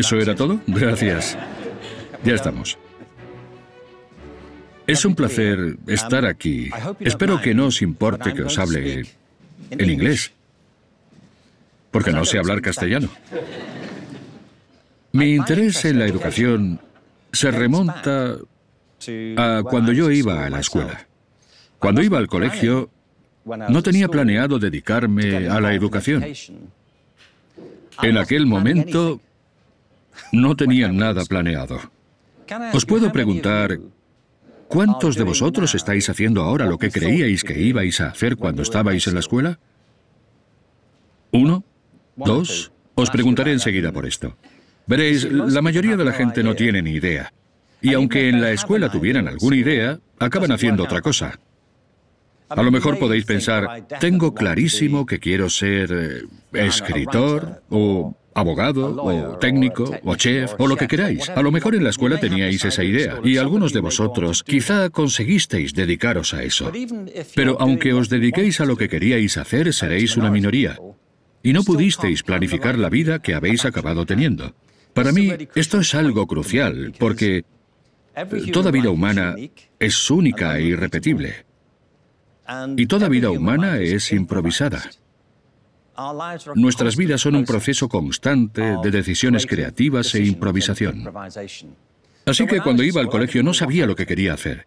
¿Eso era todo? Gracias. Ya estamos. Es un placer estar aquí. Espero que no os importe que os hable en inglés, porque no sé hablar castellano. Mi interés en la educación se remonta a cuando yo iba a la escuela. Cuando iba al colegio, no tenía planeado dedicarme a la educación. En aquel momento no tenían nada planeado. Os puedo preguntar, ¿cuántos de vosotros estáis haciendo ahora lo que creíais que ibais a hacer cuando estabais en la escuela? ¿Uno? ¿Dos? Os preguntaré enseguida por esto. Veréis, la mayoría de la gente no tiene ni idea. Y aunque en la escuela tuvieran alguna idea, acaban haciendo otra cosa. A lo mejor podéis pensar, tengo clarísimo que quiero ser eh, escritor o abogado o técnico o chef o lo que queráis. A lo mejor en la escuela teníais esa idea y algunos de vosotros quizá conseguisteis dedicaros a eso. Pero aunque os dediquéis a lo que queríais hacer, seréis una minoría y no pudisteis planificar la vida que habéis acabado teniendo. Para mí, esto es algo crucial porque toda vida humana es única e irrepetible. Y toda vida humana es improvisada. Nuestras vidas son un proceso constante de decisiones creativas e improvisación. Así que cuando iba al colegio no sabía lo que quería hacer.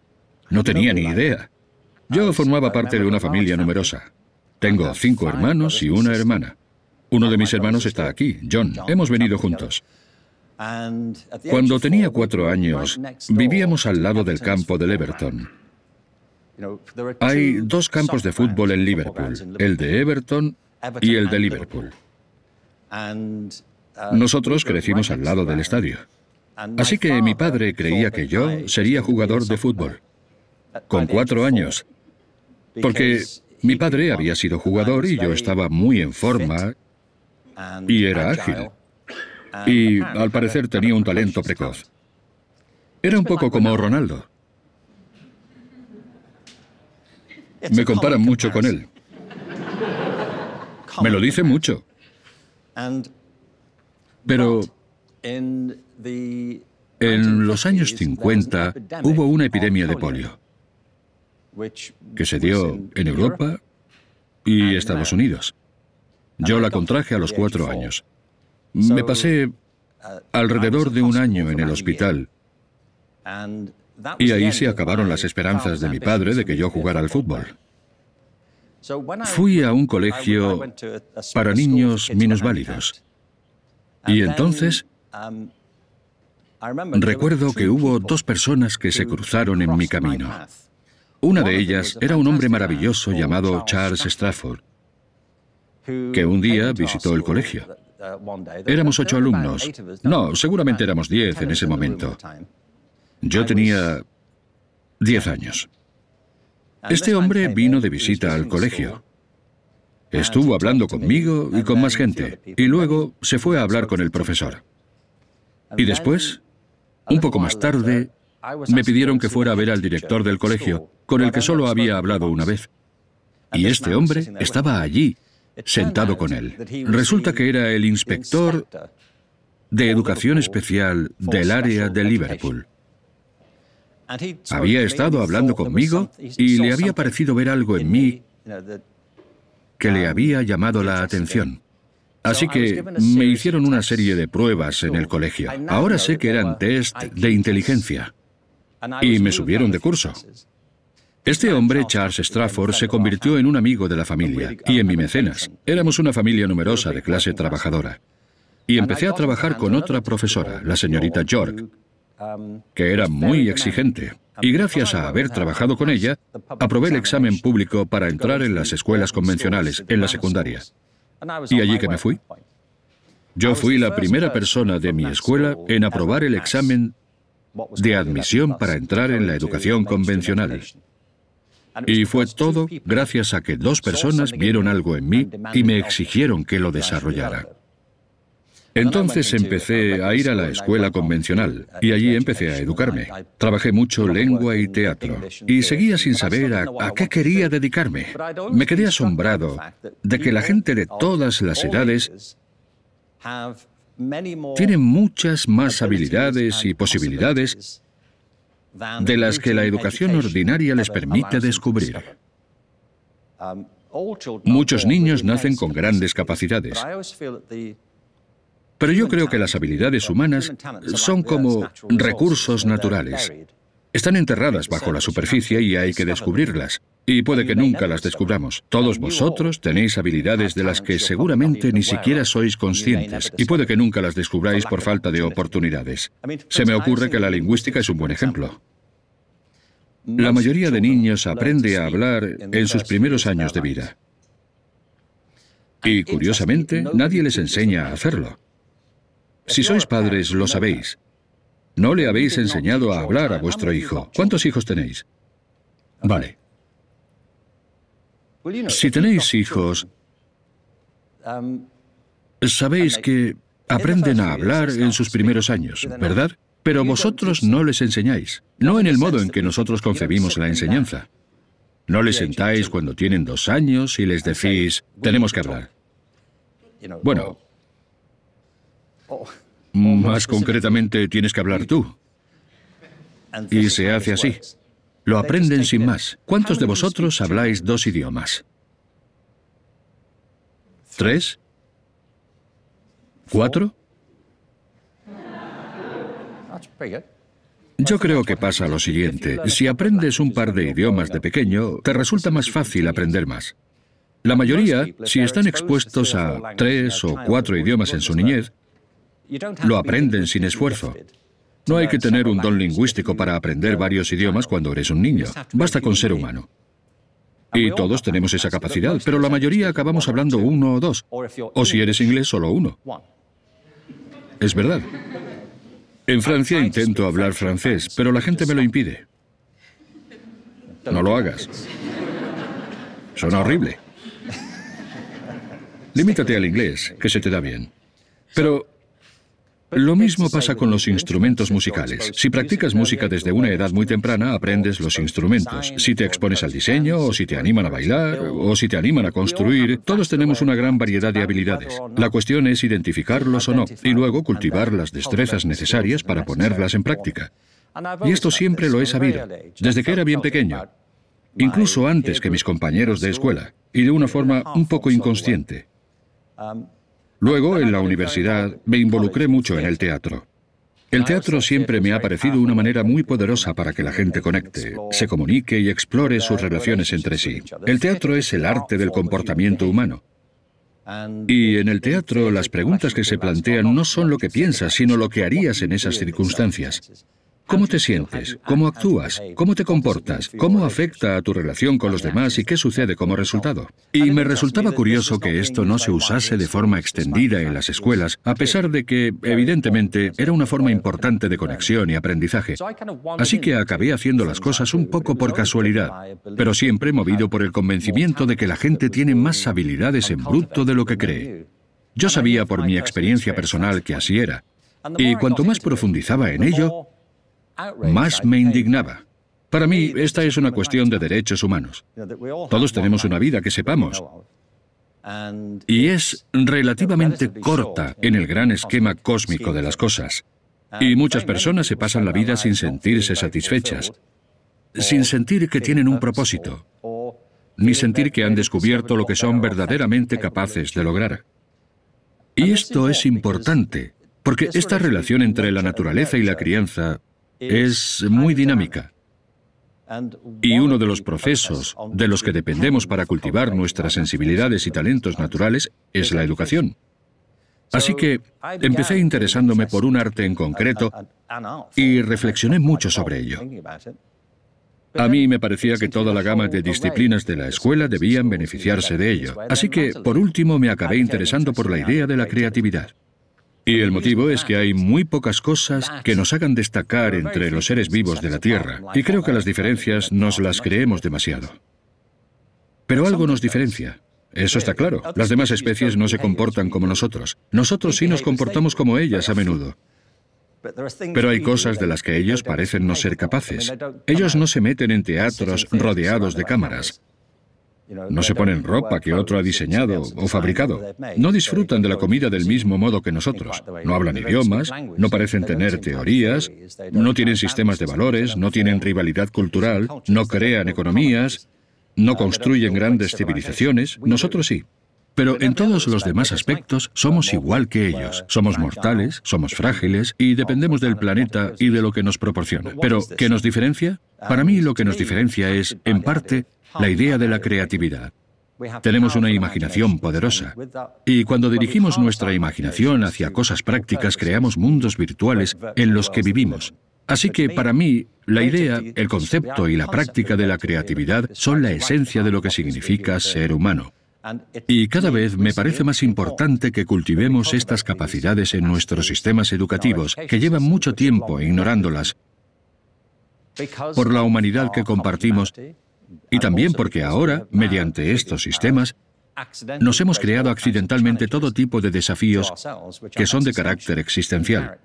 No tenía ni idea. Yo formaba parte de una familia numerosa. Tengo cinco hermanos y una hermana. Uno de mis hermanos está aquí, John. Hemos venido juntos. Cuando tenía cuatro años, vivíamos al lado del campo del Everton. Hay dos campos de fútbol en Liverpool, el de Everton y el de Liverpool. Nosotros crecimos al lado del estadio. Así que mi padre creía que yo sería jugador de fútbol, con cuatro años, porque mi padre había sido jugador y yo estaba muy en forma y era ágil. Y al parecer tenía un talento precoz. Era un poco como Ronaldo. Me comparan mucho con él. Me lo dice mucho. Pero en los años 50 hubo una epidemia de polio que se dio en Europa y Estados Unidos. Yo la contraje a los cuatro años. Me pasé uh, alrededor de un año en el hospital y ahí se acabaron las esperanzas de mi padre de que yo jugara al fútbol. Fui a un colegio para niños minusválidos. Y entonces um, recuerdo que hubo dos personas que se cruzaron en mi camino. Una de ellas era un hombre maravilloso llamado Charles Strafford, que un día visitó el colegio. Uh, éramos ocho alumnos. No, seguramente éramos diez en ese momento. Yo tenía diez años. Este hombre vino de visita al colegio. Estuvo hablando conmigo y con más gente, y luego se fue a hablar con el profesor. Y después, un poco más tarde, me pidieron que fuera a ver al director del colegio, con el que solo había hablado una vez. Y este hombre estaba allí, sentado con él. Resulta que era el inspector de educación especial del área de Liverpool había estado hablando conmigo y le había parecido ver algo en mí que le había llamado la atención. Así que me hicieron una serie de pruebas en el colegio. Ahora sé que eran test de inteligencia. Y me subieron de curso. Este hombre, Charles Strafford, se convirtió en un amigo de la familia y en mi mecenas. Éramos una familia numerosa de clase trabajadora. Y empecé a trabajar con otra profesora, la señorita York, que era muy exigente. Y gracias a haber trabajado con ella, aprobé el examen público para entrar en las escuelas convencionales, en la secundaria. Y allí que me fui. Yo fui la primera persona de mi escuela en aprobar el examen de admisión para entrar en la educación convencional. Y fue todo gracias a que dos personas vieron algo en mí y me exigieron que lo desarrollara. Entonces empecé a ir a la escuela convencional y allí empecé a educarme. Trabajé mucho lengua y teatro y seguía sin saber a, qué quería dedicarme. Me quedé asombrado de que la gente de todas las edades tiene muchas más habilidades y posibilidades de las que la educación ordinaria les permite descubrir. Muchos niños nacen con grandes capacidades. Pero yo creo que las habilidades humanas son como recursos naturales. Están enterradas bajo la superficie y hay que descubrirlas. Y puede que nunca las descubramos. Todos vosotros tenéis habilidades de las que seguramente ni siquiera sois conscientes y puede que nunca las descubráis por falta de oportunidades. Se me ocurre que la lingüística es un buen ejemplo. La mayoría de niños aprende a hablar en sus primeros años de vida. Y curiosamente, nadie les enseña a hacerlo. Si sois padres, lo sabéis. No le habéis enseñado a hablar a vuestro hijo. ¿Cuántos hijos tenéis? Vale. Si tenéis hijos, sabéis que aprenden a hablar en sus primeros años, ¿verdad? Pero vosotros no les enseñáis, no en el modo en que nosotros concebimos la enseñanza. No les sentáis cuando tienen dos años y les decís, tenemos que hablar. Bueno, Oh. Más concretamente, tienes que hablar tú. Y se hace así. Lo aprenden este sin más. ¿Cuántos de vosotros habláis dos idiomas? ¿Tres? ¿Cuatro? Yo creo que pasa lo siguiente. Si aprendes un par de idiomas de pequeño, te resulta más fácil aprender más. La mayoría, si están expuestos a tres o cuatro idiomas en su niñez, lo aprenden sin esfuerzo. No hay que tener un don lingüístico para aprender varios idiomas cuando eres un niño. Basta con ser humano. Y todos tenemos esa capacidad, pero la mayoría acabamos hablando uno o dos. O si eres inglés, solo uno. Es verdad. En Francia intento hablar francés, pero la gente me lo impide. No lo hagas. Suena horrible. Limítate al inglés, que se te da bien. Pero lo mismo pasa con los instrumentos musicales. Si practicas música desde una edad muy temprana, aprendes los instrumentos. Si te expones al diseño, o si te animan a bailar, o si te animan a construir, todos tenemos una gran variedad de habilidades. La cuestión es identificarlos o no, y luego cultivar las destrezas necesarias para ponerlas en práctica. Y esto siempre lo he sabido, desde que era bien pequeño, incluso antes que mis compañeros de escuela, y de una forma un poco inconsciente. Luego, en la universidad, me involucré mucho en el teatro. El teatro siempre me ha parecido una manera muy poderosa para que la gente conecte, se comunique y explore sus relaciones entre sí. El teatro es el arte del comportamiento humano. Y en el teatro las preguntas que se plantean no son lo que piensas, sino lo que harías en esas circunstancias. ¿Cómo te sientes? ¿Cómo actúas? ¿Cómo te comportas? ¿Cómo afecta a tu relación con los demás y qué sucede como resultado? Y me resultaba curioso que esto no se usase de forma extendida en las escuelas, a pesar de que, evidentemente, era una forma importante de conexión y aprendizaje. Así que acabé haciendo las cosas un poco por casualidad, pero siempre movido por el convencimiento de que la gente tiene más habilidades en bruto de lo que cree. Yo sabía por mi experiencia personal que así era, y cuanto más profundizaba en ello, más me indignaba. Para mí, esta es una cuestión de derechos humanos. Todos tenemos una vida que sepamos. Y es relativamente corta en el gran esquema cósmico de las cosas. Y muchas personas se pasan la vida sin sentirse satisfechas, sin sentir que tienen un propósito, ni sentir que han descubierto lo que son verdaderamente capaces de lograr. Y esto es importante, porque esta relación entre la naturaleza y la crianza es muy dinámica. Y uno de los procesos de los que dependemos para cultivar nuestras sensibilidades y talentos naturales es la educación. Así que empecé interesándome por un arte en concreto y reflexioné mucho sobre ello. A mí me parecía que toda la gama de disciplinas de la escuela debían beneficiarse de ello. Así que, por último, me acabé interesando por la idea de la creatividad. Y el motivo es que hay muy pocas cosas que nos hagan destacar entre los seres vivos de la Tierra, y creo que las diferencias nos las creemos demasiado. Pero algo nos diferencia. Eso está claro. Las demás especies no se comportan como nosotros. Nosotros sí nos comportamos como ellas a menudo. Pero hay cosas de las que ellos parecen no ser capaces. Ellos no se meten en teatros rodeados de cámaras. No se ponen ropa que otro ha diseñado o fabricado. No disfrutan de la comida del mismo modo que nosotros. No hablan idiomas, no parecen tener teorías, no tienen sistemas de valores, no tienen rivalidad cultural, no crean economías, no construyen grandes civilizaciones. Nosotros sí. Pero en todos los demás aspectos somos igual que ellos. Somos mortales, somos frágiles y dependemos del planeta y de lo que nos proporciona. Pero, ¿qué nos diferencia? Para mí lo que nos diferencia es, en parte, la idea de la creatividad. Tenemos una imaginación poderosa y cuando dirigimos nuestra imaginación hacia cosas prácticas creamos mundos virtuales en los que vivimos. Así que para mí, la idea, el concepto y la práctica de la creatividad son la esencia de lo que significa ser humano. Y cada vez me parece más importante que cultivemos estas capacidades en nuestros sistemas educativos, que llevan mucho tiempo ignorándolas, por la humanidad que compartimos y también porque ahora, mediante estos sistemas, nos hemos creado accidentalmente todo tipo de desafíos que son de carácter existencial.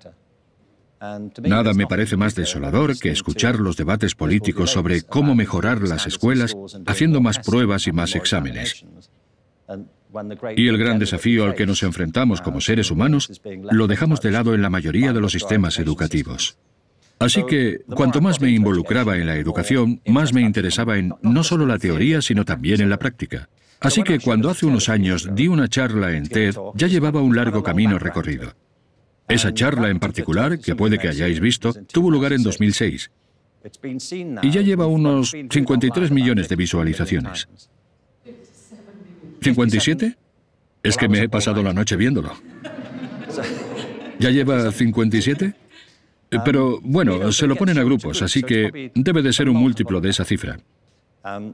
Nada me parece más desolador que escuchar los debates políticos sobre cómo mejorar las escuelas haciendo más pruebas y más exámenes. Y el gran desafío al que nos enfrentamos como seres humanos lo dejamos de lado en la mayoría de los sistemas educativos. Así que cuanto más me involucraba en la educación, más me interesaba en no solo la teoría, sino también en la práctica. Así que cuando hace unos años di una charla en TED, ya llevaba un largo camino recorrido. Esa charla en particular, que puede que hayáis visto, tuvo lugar en 2006 y ya lleva unos 53 millones de visualizaciones. ¿57? Es que me he pasado la noche viéndolo. ¿Ya lleva 57? Eh, pero bueno, se lo ponen a grupos, así que debe de ser un múltiplo de esa cifra. Um,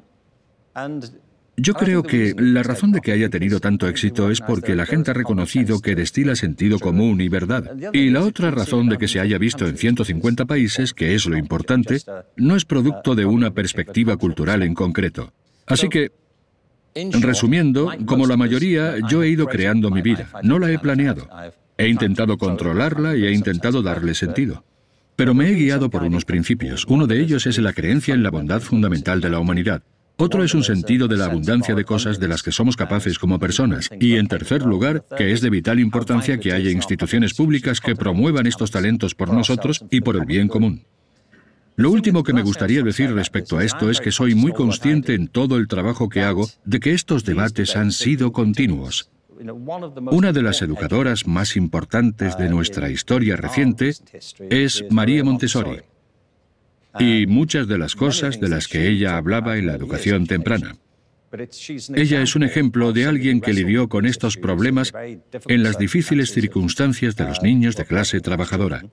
yo creo que la razón de que haya tenido tanto éxito es porque la gente ha reconocido que destila sentido común y verdad. Y la otra razón de que um, se haya visto en 150 países, que es lo um, importante, uh, no es producto de uh, una perspectiva cultural en concreto. Así que, resumiendo, como la mayoría, yo he ido creando mi vida, no la he planeado. He intentado controlarla y he intentado darle sentido. Pero me he guiado por unos principios. Uno de ellos es la creencia en la bondad fundamental de la humanidad. Otro es un sentido de la abundancia de cosas de las que somos capaces como personas. Y en tercer lugar, que es de vital importancia que haya instituciones públicas que promuevan estos talentos por nosotros y por el bien común. Lo último que me gustaría decir respecto a esto es que soy muy consciente en todo el trabajo que hago de que estos debates han sido continuos, una de las educadoras más importantes de nuestra historia reciente es María Montessori y muchas de las cosas de las que ella hablaba en la educación temprana. Ella es un ejemplo de alguien que lidió con estos problemas en las difíciles circunstancias de los niños de clase trabajadora.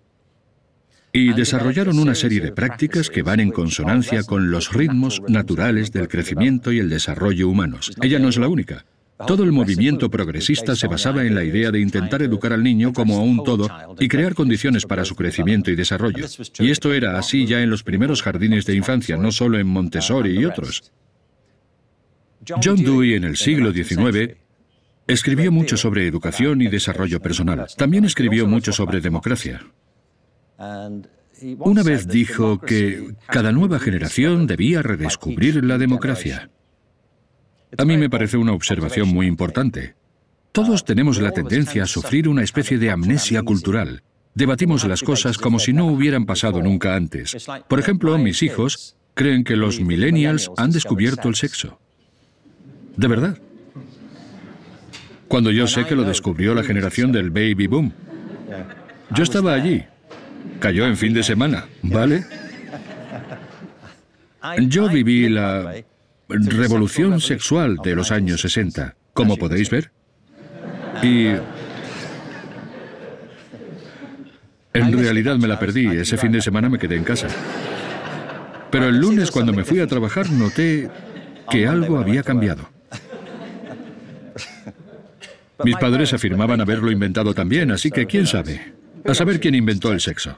Y desarrollaron una serie de prácticas que van en consonancia con los ritmos naturales del crecimiento y el desarrollo humanos. Ella no es la única. Todo el movimiento progresista se basaba en la idea de intentar educar al niño como a un todo y crear condiciones para su crecimiento y desarrollo. Y esto era así ya en los primeros jardines de infancia, no solo en Montessori y otros. John Dewey en el siglo XIX escribió mucho sobre educación y desarrollo personal. También escribió mucho sobre democracia. Una vez dijo que cada nueva generación debía redescubrir la democracia. A mí me parece una observación muy importante. Todos tenemos la tendencia a sufrir una especie de amnesia cultural. Debatimos las cosas como si no hubieran pasado nunca antes. Por ejemplo, mis hijos creen que los millennials han descubierto el sexo. De verdad. Cuando yo sé que lo descubrió la generación del baby boom. Yo estaba allí. Cayó en fin de semana, ¿vale? Yo viví la revolución sexual de los años 60, como podéis ver. Y... En realidad me la perdí, ese fin de semana me quedé en casa. Pero el lunes cuando me fui a trabajar noté que algo había cambiado. Mis padres afirmaban haberlo inventado también, así que quién sabe. A saber quién inventó el sexo.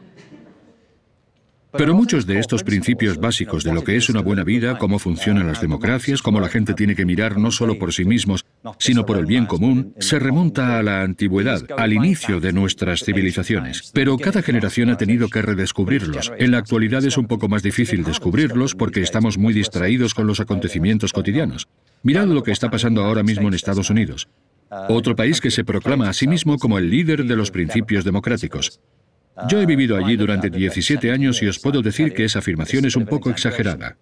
Pero muchos de estos principios básicos de lo que es una buena vida, cómo funcionan las democracias, cómo la gente tiene que mirar no solo por sí mismos, sino por el bien común, se remonta a la antigüedad, al inicio de nuestras civilizaciones. Pero cada generación ha tenido que redescubrirlos. En la actualidad es un poco más difícil descubrirlos porque estamos muy distraídos con los acontecimientos cotidianos. Mirad lo que está pasando ahora mismo en Estados Unidos otro país que se proclama a sí mismo como el líder de los principios democráticos. Yo he vivido allí durante 17 años y os puedo decir que esa afirmación es un poco exagerada.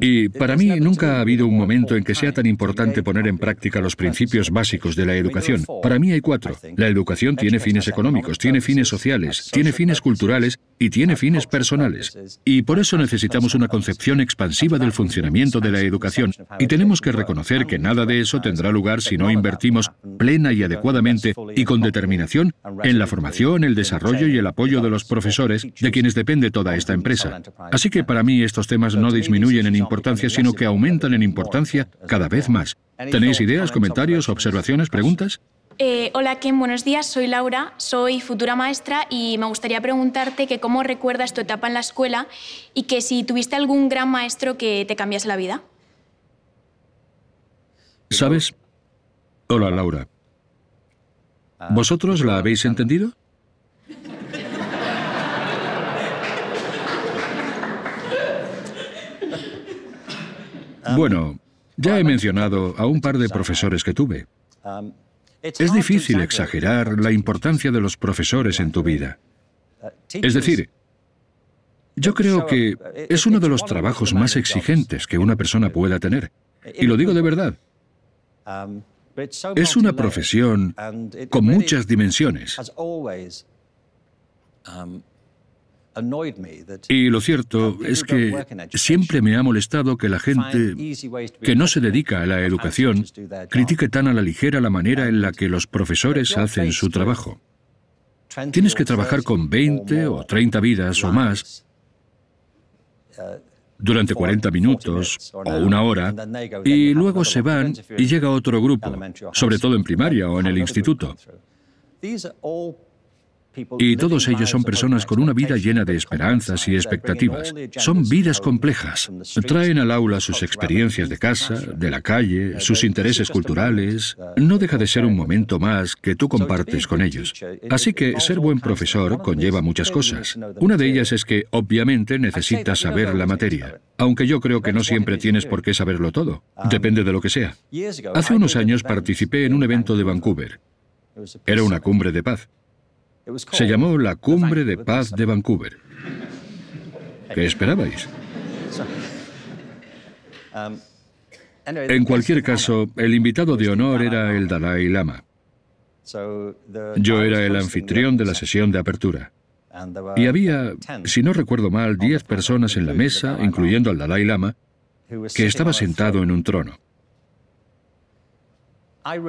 Y para mí nunca ha habido un momento en que sea tan importante poner en práctica los principios básicos de la educación. Para mí hay cuatro. La educación tiene fines económicos, tiene fines sociales, tiene fines culturales y tiene fines personales. Y por eso necesitamos una concepción expansiva del funcionamiento de la educación y tenemos que reconocer que nada de eso tendrá lugar si no invertimos plena y adecuadamente y con determinación en la formación, el desarrollo y el apoyo de los profesores de quienes depende toda esta empresa. Así que para mí estos temas no disminuyen en importancia, sino que aumentan en importancia cada vez más. ¿Tenéis ideas, comentarios, observaciones, preguntas? Eh, hola Ken, buenos días, soy Laura, soy futura maestra y me gustaría preguntarte que cómo recuerdas tu etapa en la escuela y que si tuviste algún gran maestro que te cambiase la vida. ¿Sabes? Hola Laura. Ah, ¿Vosotros la habéis entendido? Um, bueno, ya he um, mencionado a un par de profesores que tuve. Um, es difícil exagerar la importancia de los profesores en tu vida. Uh, es decir, yo creo que uh, es uno de los trabajos más exigentes que una persona pueda tener. Y lo digo de verdad. Es una profesión con muchas dimensiones. Y lo cierto es que siempre me ha molestado que la gente que no se dedica a la educación critique tan a la ligera la manera en la que los profesores hacen su trabajo. Tienes que trabajar con 20 o 30 vidas o más uh, durante 40 minutos o una hora y luego se van y llega otro grupo, sobre todo en primaria o en el instituto. Y todos ellos son personas con una vida llena de esperanzas y expectativas. Son vidas complejas. Traen al aula sus experiencias de casa, de la calle, sus intereses culturales. Uh, no deja de ser un momento más que tú compartes con ellos. Así que ser buen profesor conlleva muchas cosas. Una de ellas es que obviamente necesitas saber la materia, aunque yo creo que no siempre tienes por qué saberlo todo. Um, Depende de lo que sea. Hace unos años participé en un evento de Vancouver. Era una cumbre de paz. Se llamó la Cumbre de Paz de Vancouver. ¿Qué esperabais? En cualquier caso, el invitado de honor era el Dalai Lama. Yo era el anfitrión de la sesión de apertura. Y había, si no recuerdo mal, diez personas en la mesa, incluyendo al Dalai Lama, que estaba sentado en un trono.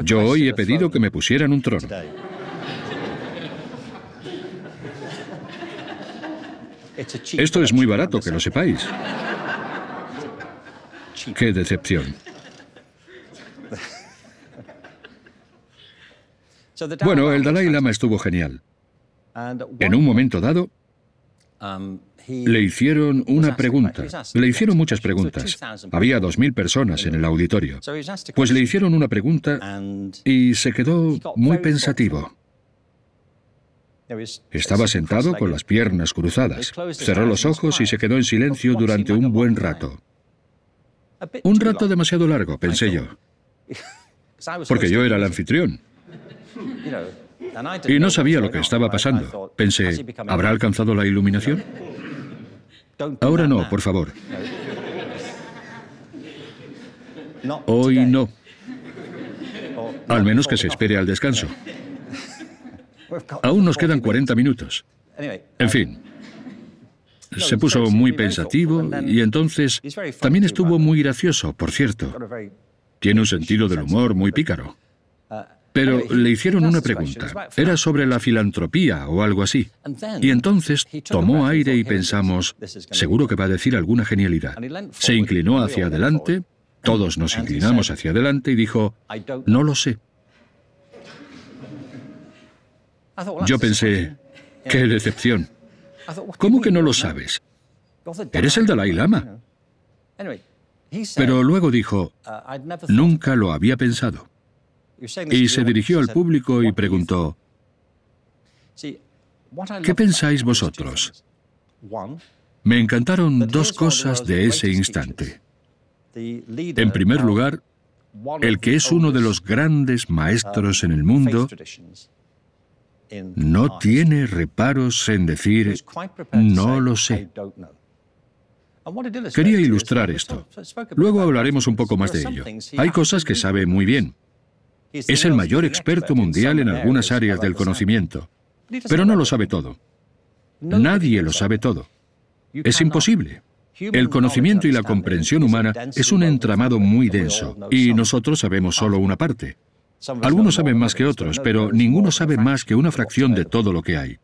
Yo hoy he pedido que me pusieran un trono. Esto es muy barato, que lo sepáis. Qué decepción. Bueno, el Dalai Lama estuvo genial. En un momento dado, le hicieron una pregunta. Le hicieron muchas preguntas. Había dos 2.000 personas en el auditorio. Pues le hicieron una pregunta y se quedó muy pensativo. Estaba sentado con las piernas cruzadas. Cerró los ojos y se quedó en silencio durante un buen rato. Un rato demasiado largo, pensé yo. Porque yo era el anfitrión. Y no sabía lo que estaba pasando. Pensé, ¿habrá alcanzado la iluminación? Ahora no, por favor. Hoy no. Al menos que se espere al descanso. Aún nos quedan 40 minutos. En fin, se puso muy pensativo y entonces también estuvo muy gracioso, por cierto. Tiene un sentido del humor muy pícaro. Pero le hicieron una pregunta. Era sobre la filantropía o algo así. Y entonces tomó aire y pensamos, seguro que va a decir alguna genialidad. Se inclinó hacia adelante, todos nos inclinamos hacia adelante y dijo, no lo sé. Yo pensé, qué eh, decepción. ¿Cómo que no lo sabes? Eres el Dalai Lama. Pero luego dijo, uh, nunca lo había pensado. Y se dirigió al público y preguntó, ¿qué pensáis vosotros? Me encantaron dos cosas de ese instante. En primer lugar, el que es uno de los grandes maestros en el mundo no tiene reparos en decir, no lo sé. Quería ilustrar esto. Luego hablaremos un poco más de ello. Hay cosas que sabe muy bien. Es el mayor experto mundial en algunas áreas del conocimiento, pero no lo sabe todo. Nadie lo sabe todo. Es imposible. El conocimiento y la comprensión humana es un entramado muy denso y nosotros sabemos solo una parte. Algunos saben más que otros, pero ninguno sabe más que una fracción de todo lo que hay.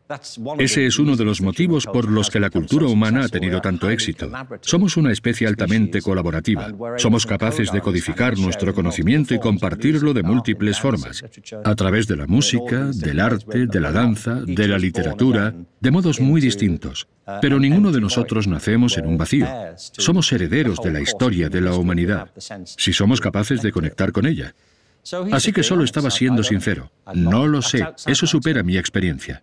Ese es uno de los motivos por los que la cultura humana ha tenido tanto éxito. Somos una especie altamente colaborativa. Somos capaces de codificar nuestro conocimiento y compartirlo de múltiples formas, a través de la música, del arte, de la danza, de la literatura, de modos muy distintos. Pero ninguno de nosotros nacemos en un vacío. Somos herederos de la historia de la humanidad, si somos capaces de conectar con ella. Así que solo estaba siendo sincero. No lo sé, eso supera mi experiencia.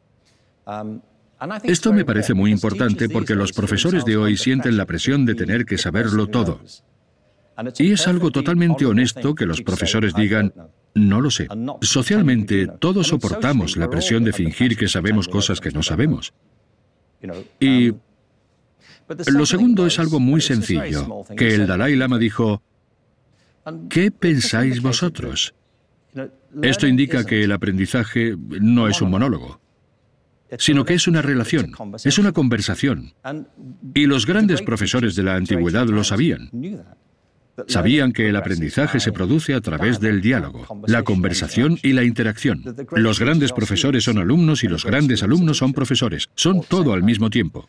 Esto me parece muy importante porque los profesores de hoy sienten la presión de tener que saberlo todo. Y es algo totalmente honesto que los profesores digan, no lo sé. Socialmente todos soportamos la presión de fingir que sabemos cosas que no sabemos. Y um, lo segundo es algo muy sencillo, que el Dalai Lama dijo, ¿Qué pensáis vosotros? Esto indica que el aprendizaje no es un monólogo, sino que es una relación, es una conversación. Y los grandes profesores de la antigüedad lo sabían. Sabían que el aprendizaje se produce a través del diálogo, la conversación y la interacción. Los grandes profesores son alumnos y los grandes alumnos son profesores. Son todo al mismo tiempo.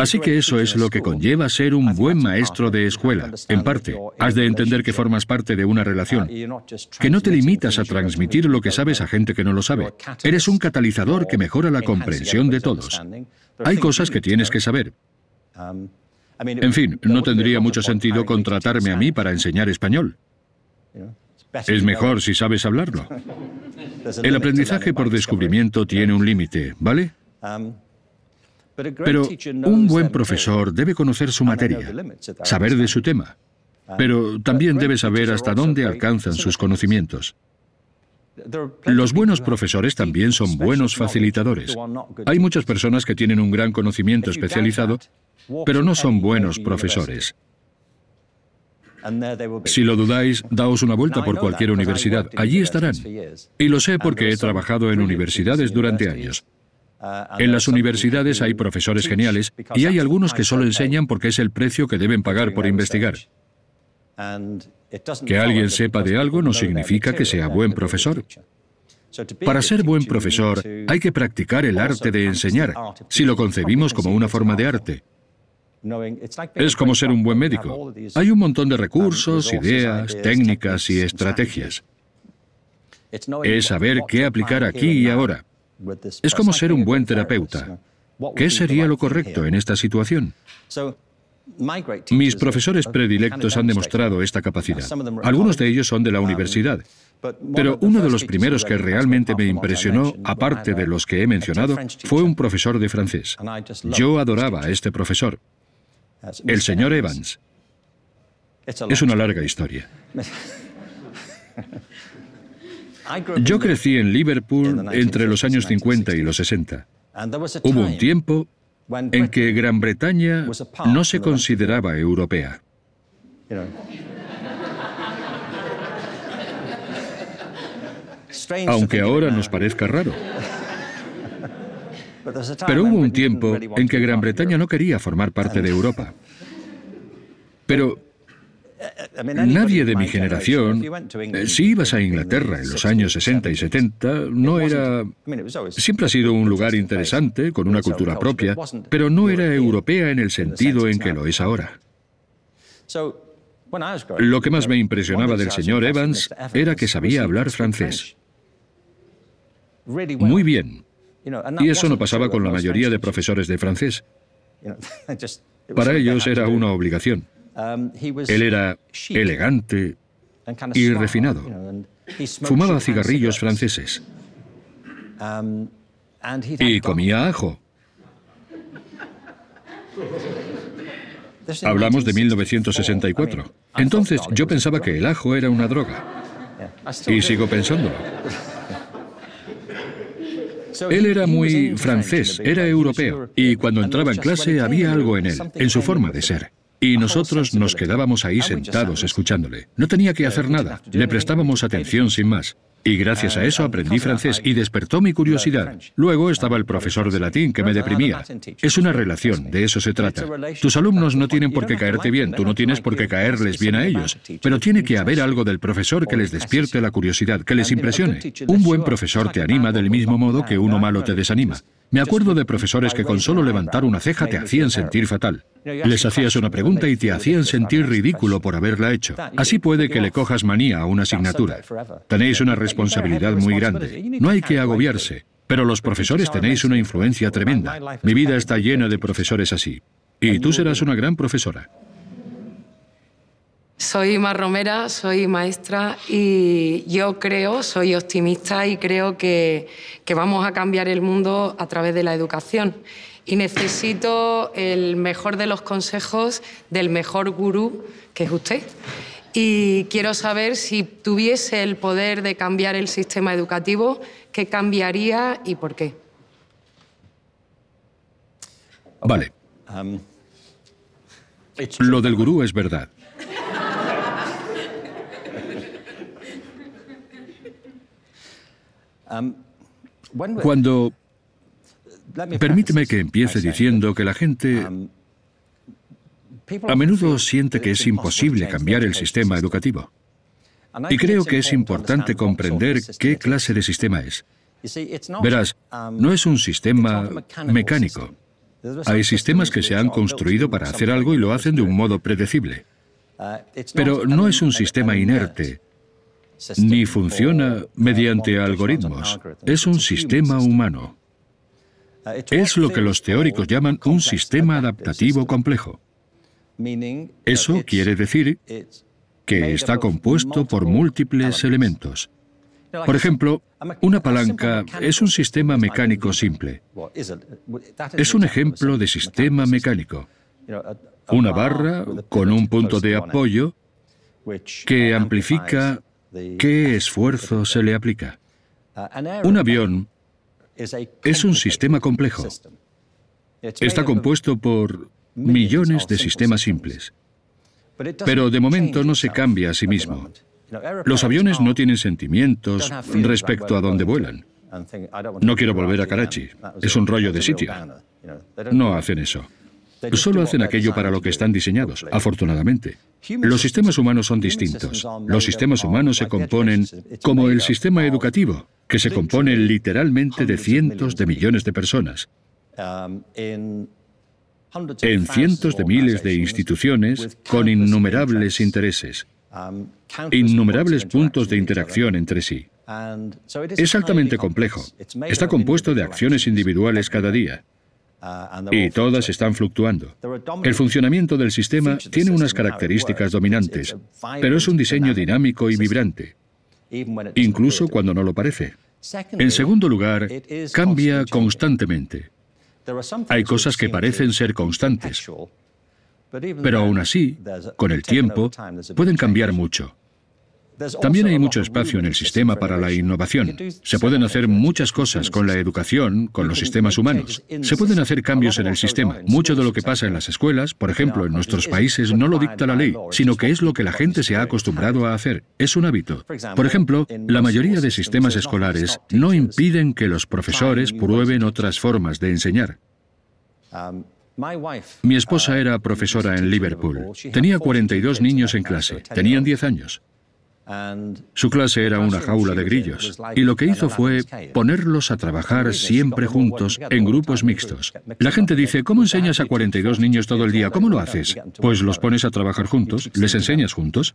Así que eso es lo que conlleva ser un buen maestro de escuela. En parte, has de entender que formas parte de una relación, que no te limitas a transmitir lo que sabes a gente que no lo sabe. Eres un catalizador que mejora la comprensión de todos. Hay cosas que tienes que saber. En fin, no tendría mucho sentido contratarme a mí para enseñar español. Es mejor si sabes hablarlo. El aprendizaje por descubrimiento tiene un límite, ¿vale? Pero un buen profesor debe conocer su materia, saber de su tema, pero también debe saber hasta dónde alcanzan sus conocimientos. Los buenos profesores también son buenos facilitadores. Hay muchas personas que tienen un gran conocimiento especializado, pero no son buenos profesores. Si lo dudáis, daos una vuelta por cualquier universidad. Allí estarán. Y lo sé porque he trabajado en universidades durante años. En las universidades hay profesores geniales y hay algunos que solo enseñan porque es el precio que deben pagar por investigar. Que alguien sepa de algo no significa que sea buen profesor. Para ser buen profesor hay que practicar el arte de enseñar, si lo concebimos como una forma de arte. Es como ser un buen médico. Hay un montón de recursos, ideas, técnicas y estrategias. Es saber qué aplicar aquí y ahora. Es como ser un buen terapeuta. ¿Qué sería lo correcto en esta situación? Mis profesores predilectos han demostrado esta capacidad. Algunos de ellos son de la universidad. Pero uno de los primeros que realmente me impresionó, aparte de los que he mencionado, fue un profesor de francés. Yo adoraba a este profesor, el señor Evans. Es una larga historia. Yo crecí en Liverpool entre los años 50 y los 60. Hubo un tiempo en que Gran Bretaña no se consideraba europea. Aunque ahora nos parezca raro. Pero hubo un tiempo en que Gran Bretaña no quería formar parte de Europa. Pero Nadie de mi generación, eh, si ibas a Inglaterra en los años 60 y 70, no era... Siempre ha sido un lugar interesante, con una cultura propia, pero no era europea en el sentido en que lo es ahora. Lo que más me impresionaba del señor Evans era que sabía hablar francés. Muy bien. Y eso no pasaba con la mayoría de profesores de francés. Para ellos era una obligación. Um, él era elegante y refinado. Fumaba cigarrillos franceses um, y comía ajo. Hablamos de 1964. Entonces yo pensaba que el ajo era una droga. Y sigo pensándolo. Él era muy francés, era europeo, y cuando entraba en clase había algo en él, en su forma de ser. Y nosotros nos quedábamos ahí ah, sentados escuchándole. No tenía que hacer nada. Le prestábamos atención sin más. Y gracias a eso aprendí francés y despertó mi curiosidad. Luego estaba el profesor de latín que me deprimía. Es una relación, de eso se trata. Tus alumnos no tienen por qué caerte bien, tú no tienes por qué caerles bien a ellos, pero tiene que haber algo del profesor que les despierte la curiosidad, que les impresione. Un buen profesor te anima del mismo modo que uno malo te desanima. Me acuerdo de profesores que con solo levantar una ceja te hacían sentir fatal. Les hacías una pregunta y te hacían sentir ridículo por haberla hecho. Así puede que le cojas manía a una asignatura. Tenéis una responsabilidad muy grande. No hay que agobiarse, pero los profesores tenéis una influencia tremenda. Mi vida está llena de profesores así. Y tú serás una gran profesora. Soy Mar Romera, soy maestra y yo creo, soy optimista y creo que, que vamos a cambiar el mundo a través de la educación y necesito el mejor de los consejos del mejor gurú, que es usted. Y quiero saber si tuviese el poder de cambiar el sistema educativo, ¿qué cambiaría y por qué? Vale. Lo del gurú es verdad. Cuando... Permíteme que empiece diciendo que la gente a menudo siente que es imposible cambiar el sistema educativo. Y creo que es importante comprender qué clase de sistema es. Verás, um, no es un sistema mecánico. Hay sistemas que se han construido para hacer algo y lo hacen de un modo predecible. Uh, Pero no es un sistema inerte, ni funciona uh, mediante algoritmos. Es un sistema humano. Uh, es lo que los teóricos llaman un sistema adaptativo complejo. Uh, Eso quiere decir que está compuesto por múltiples elementos. Por ejemplo, una palanca es un sistema mecánico simple. Es un ejemplo de sistema mecánico. Una barra con un punto de apoyo que amplifica qué esfuerzo se le aplica. Un avión es un sistema complejo. Está compuesto por millones de sistemas simples. Pero de momento no se cambia a sí mismo. Los aviones no tienen sentimientos respecto a dónde vuelan. No quiero volver a Karachi. Es un rollo de sitio. No hacen eso. Solo hacen aquello para lo que están diseñados, afortunadamente. Los sistemas humanos son distintos. Los sistemas humanos se componen como el sistema educativo, que se compone literalmente de cientos de millones de personas en cientos de miles de instituciones con innumerables intereses, um, innumerables puntos de interacción entre sí. Es altamente complejo. Está compuesto de acciones individuales cada día. Uh, y todas están fluctuando. El funcionamiento del sistema tiene unas características dominantes, pero es un diseño dinámico y vibrante, incluso cuando no lo parece. En segundo lugar, cambia constantemente. Hay cosas que parecen ser constantes, pero aún así, con el tiempo, pueden cambiar mucho. También hay mucho espacio en el sistema para la innovación. Se pueden hacer muchas cosas con la educación, con los sistemas humanos. Se pueden hacer cambios en el sistema. Mucho de lo que pasa en las escuelas, por ejemplo, en nuestros países, no lo dicta la ley, sino que es lo que la gente se ha acostumbrado a hacer. Es un hábito. Por ejemplo, la mayoría de sistemas escolares no impiden que los profesores prueben otras formas de enseñar. Mi esposa era profesora en Liverpool. Tenía 42 niños en clase. Tenían 10 años. Su clase era una jaula de grillos y lo que hizo fue ponerlos a trabajar siempre juntos en grupos mixtos. La gente dice, ¿cómo enseñas a 42 niños todo el día? ¿Cómo lo haces? Pues los pones a trabajar juntos, les enseñas juntos.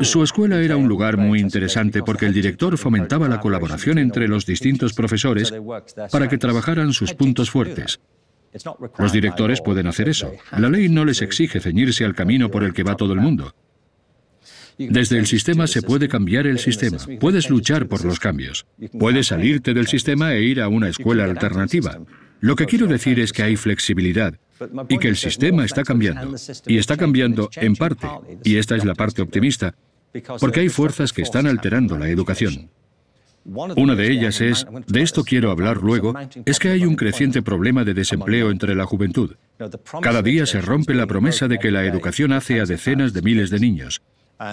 Su escuela era un lugar muy interesante porque el director fomentaba la colaboración entre los distintos profesores para que trabajaran sus puntos fuertes. Los directores pueden hacer eso. La ley no les exige ceñirse al camino por el que va todo el mundo. Desde el sistema se puede cambiar el sistema. Puedes luchar por los cambios. Puedes salirte del sistema e ir a una escuela alternativa. Lo que quiero decir es que hay flexibilidad y que el sistema está cambiando. Y está cambiando en parte, y esta es la parte optimista, porque hay fuerzas que están alterando la educación. Una de ellas es, de esto quiero hablar luego, es que hay un creciente problema de desempleo entre la juventud. Cada día se rompe la promesa de que la educación hace a decenas de miles de niños,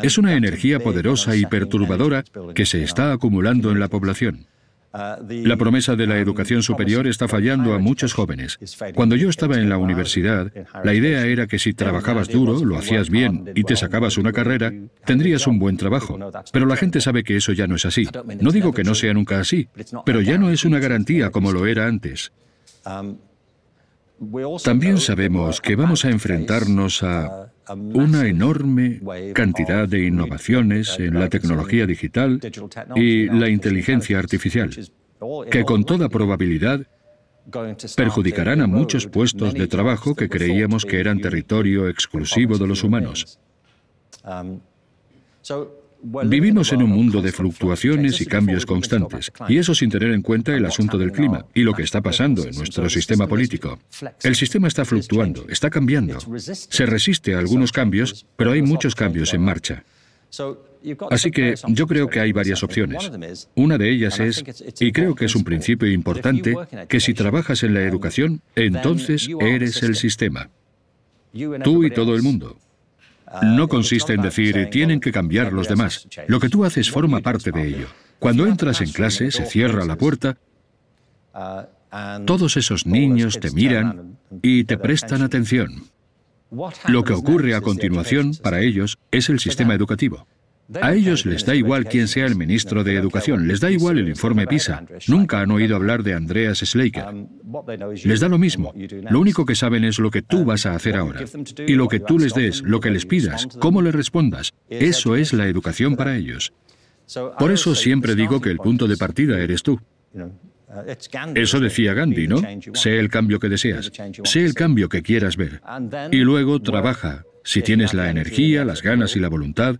es una energía poderosa y perturbadora que se está acumulando en la población. La promesa de la educación superior está fallando a muchos jóvenes. Cuando yo estaba en la universidad, la idea era que si trabajabas duro, lo hacías bien y te sacabas una carrera, tendrías un buen trabajo. Pero la gente sabe que eso ya no es así. No digo que no sea nunca así, pero ya no es una garantía como lo era antes. También sabemos que vamos a enfrentarnos a una enorme cantidad de innovaciones en la tecnología digital y la inteligencia artificial, que con toda probabilidad perjudicarán a muchos puestos de trabajo que creíamos que eran territorio exclusivo de los humanos. Um, Vivimos en un mundo de fluctuaciones y cambios constantes, y eso sin tener en cuenta el asunto del clima y lo que está pasando en nuestro sistema político. El sistema está fluctuando, está cambiando. Se resiste a algunos cambios, pero hay muchos cambios en marcha. Así que yo creo que hay varias opciones. Una de ellas es, y creo que es un principio importante, que si trabajas en la educación, entonces eres el sistema. Tú y todo el mundo no consiste en decir tienen que cambiar los demás. Lo que tú haces forma parte de ello. Cuando entras en clase, se cierra la puerta, todos esos niños te miran y te prestan atención. Lo que ocurre a continuación para ellos es el sistema educativo. A ellos les da igual quién sea el ministro de Educación, les da igual el informe PISA. Nunca han oído hablar de Andreas Schleicher. Les da lo mismo. Lo único que saben es lo que tú vas a hacer ahora. Y lo que tú les des, lo que les pidas, cómo les respondas, eso es la educación para ellos. Por eso siempre digo que el punto de partida eres tú. Eso decía Gandhi, ¿no? Sé el cambio que deseas, sé el cambio que quieras ver. Y luego trabaja, si tienes la energía, las ganas y la voluntad,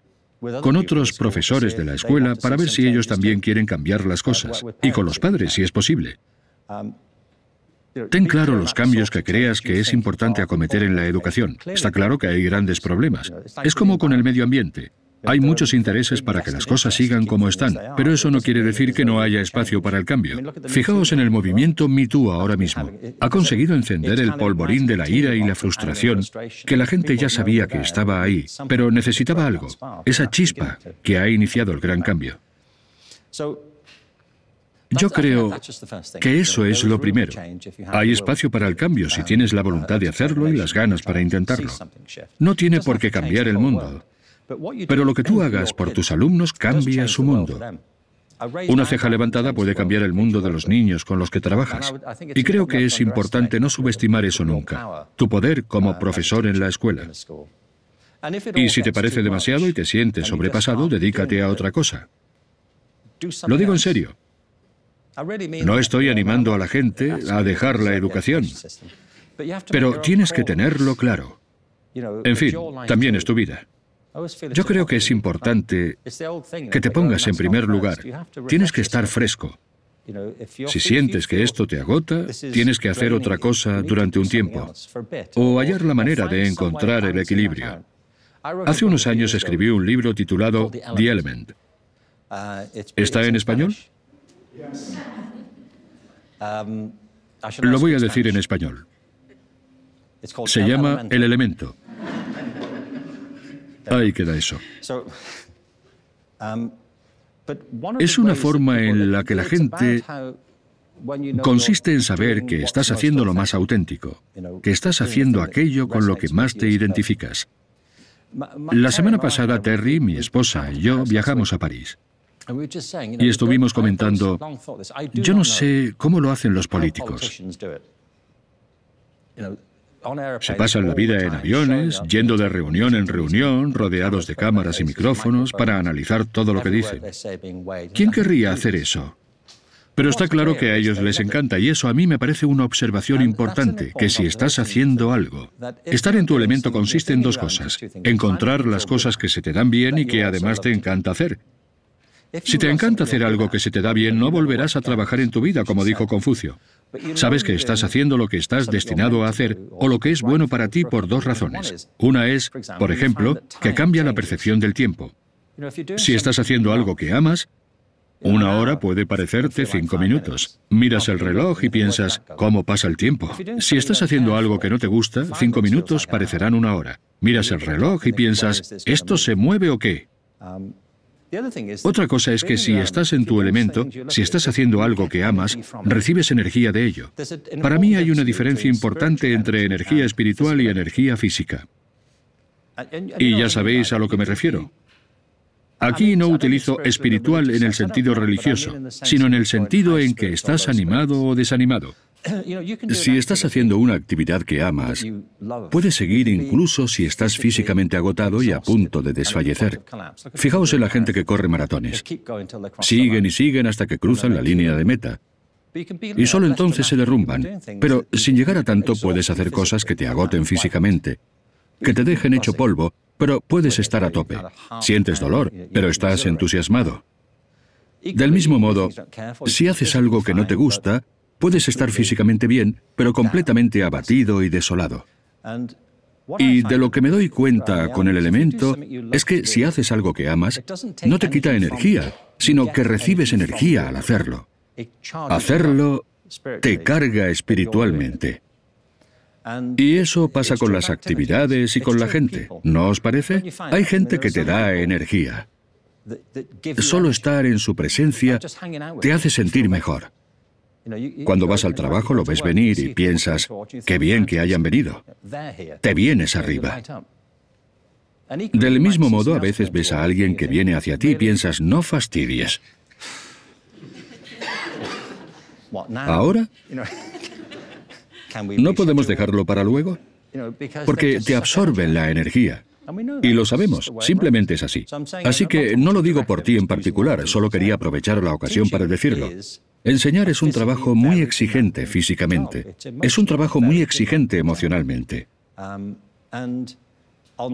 con otros profesores de la escuela para ver si ellos también quieren cambiar las cosas, y con los padres si es posible. Ten claro los cambios que creas que es importante acometer en la educación. Está claro que hay grandes problemas. Es como con el medio ambiente. Hay muchos intereses para que las cosas sigan como están, pero eso no quiere decir que no haya espacio para el cambio. Fijaos en el movimiento MeToo ahora mismo. Ha conseguido encender el polvorín de la ira y la frustración que la gente ya sabía que estaba ahí, pero necesitaba algo, esa chispa que ha iniciado el gran cambio. Yo creo que eso es lo primero. Hay espacio para el cambio si tienes la voluntad de hacerlo y las ganas para intentarlo. No tiene por qué cambiar el mundo, pero lo que tú hagas por tus alumnos cambia su mundo. Una ceja levantada puede cambiar el mundo de los niños con los que trabajas. Y creo que es importante no subestimar eso nunca, tu poder uh, como profesor en la escuela. Y si te parece demasiado y te sientes sobrepasado, dedícate a otra cosa. Lo digo en serio. No estoy animando a la gente a dejar la educación, pero tienes que tenerlo claro. En fin, también es tu vida. Yo creo que es importante que te pongas en primer lugar. Tienes que estar fresco. Si sientes que esto te agota, tienes que hacer otra cosa durante un tiempo o hallar la manera de encontrar el equilibrio. Hace unos años escribí un libro titulado The Element. ¿Está en español? Lo voy a decir en español. Se llama El Elemento. Ahí queda eso. Um, es una forma en la que la gente consiste en saber que estás haciendo lo más auténtico, que estás haciendo aquello con lo que más te identificas. La semana pasada Terry, mi esposa y yo viajamos a París. Y estuvimos comentando, yo no sé cómo lo hacen los políticos. Se pasan la vida en aviones, yendo de reunión en reunión, rodeados de cámaras y micrófonos para analizar todo lo que dicen. ¿Quién querría hacer eso? Pero está claro que a ellos les encanta y eso a mí me parece una observación importante, que si estás haciendo algo, estar en tu elemento consiste en dos cosas, encontrar las cosas que se te dan bien y que además te encanta hacer. Si te encanta hacer algo que se te da bien, no volverás a trabajar en tu vida, como dijo Confucio. Sabes que estás haciendo lo que estás destinado a hacer o lo que es bueno para ti por dos razones. Una es, por ejemplo, que cambia la percepción del tiempo. Si estás haciendo algo que amas, una hora puede parecerte cinco minutos. Miras el reloj y piensas, ¿cómo pasa el tiempo? Si estás haciendo algo que no te gusta, cinco minutos parecerán una hora. Miras el reloj y piensas, ¿esto se mueve o qué? Otra cosa es que si estás en tu elemento, si estás haciendo algo que amas, recibes energía de ello. Para mí hay una diferencia importante entre energía espiritual y energía física. Y ya sabéis a lo que me refiero. Aquí no utilizo espiritual en el sentido religioso, sino en el sentido en que estás animado o desanimado. Si estás haciendo una actividad que amas, puedes seguir incluso si estás físicamente agotado y a punto de desfallecer. Fijaos en la gente que corre maratones. Siguen y siguen hasta que cruzan la línea de meta. Y solo entonces se derrumban. Pero sin llegar a tanto puedes hacer cosas que te agoten físicamente, que te dejen hecho polvo, pero puedes estar a tope. Sientes dolor, pero estás entusiasmado. Del mismo modo, si haces algo que no te gusta, Puedes estar físicamente bien, pero completamente abatido y desolado. Y de lo que me doy cuenta con el elemento es que si haces algo que amas, no te quita energía, sino que recibes energía al hacerlo. Hacerlo te carga espiritualmente. Y eso pasa con las actividades y con la gente, ¿no os parece? Hay gente que te da energía. Solo estar en su presencia te hace sentir mejor. Cuando vas al trabajo lo ves venir y piensas, qué bien que hayan venido. Te vienes arriba. Del mismo modo, a veces ves a alguien que viene hacia ti y piensas, no fastidies. ¿Ahora? ¿No podemos dejarlo para luego? Porque te absorben la energía. Y lo sabemos, simplemente es así. Así que no lo digo por ti en particular, solo quería aprovechar la ocasión para decirlo. Enseñar es un trabajo muy exigente físicamente, este es un trabajo muy exigente emocionalmente. Um,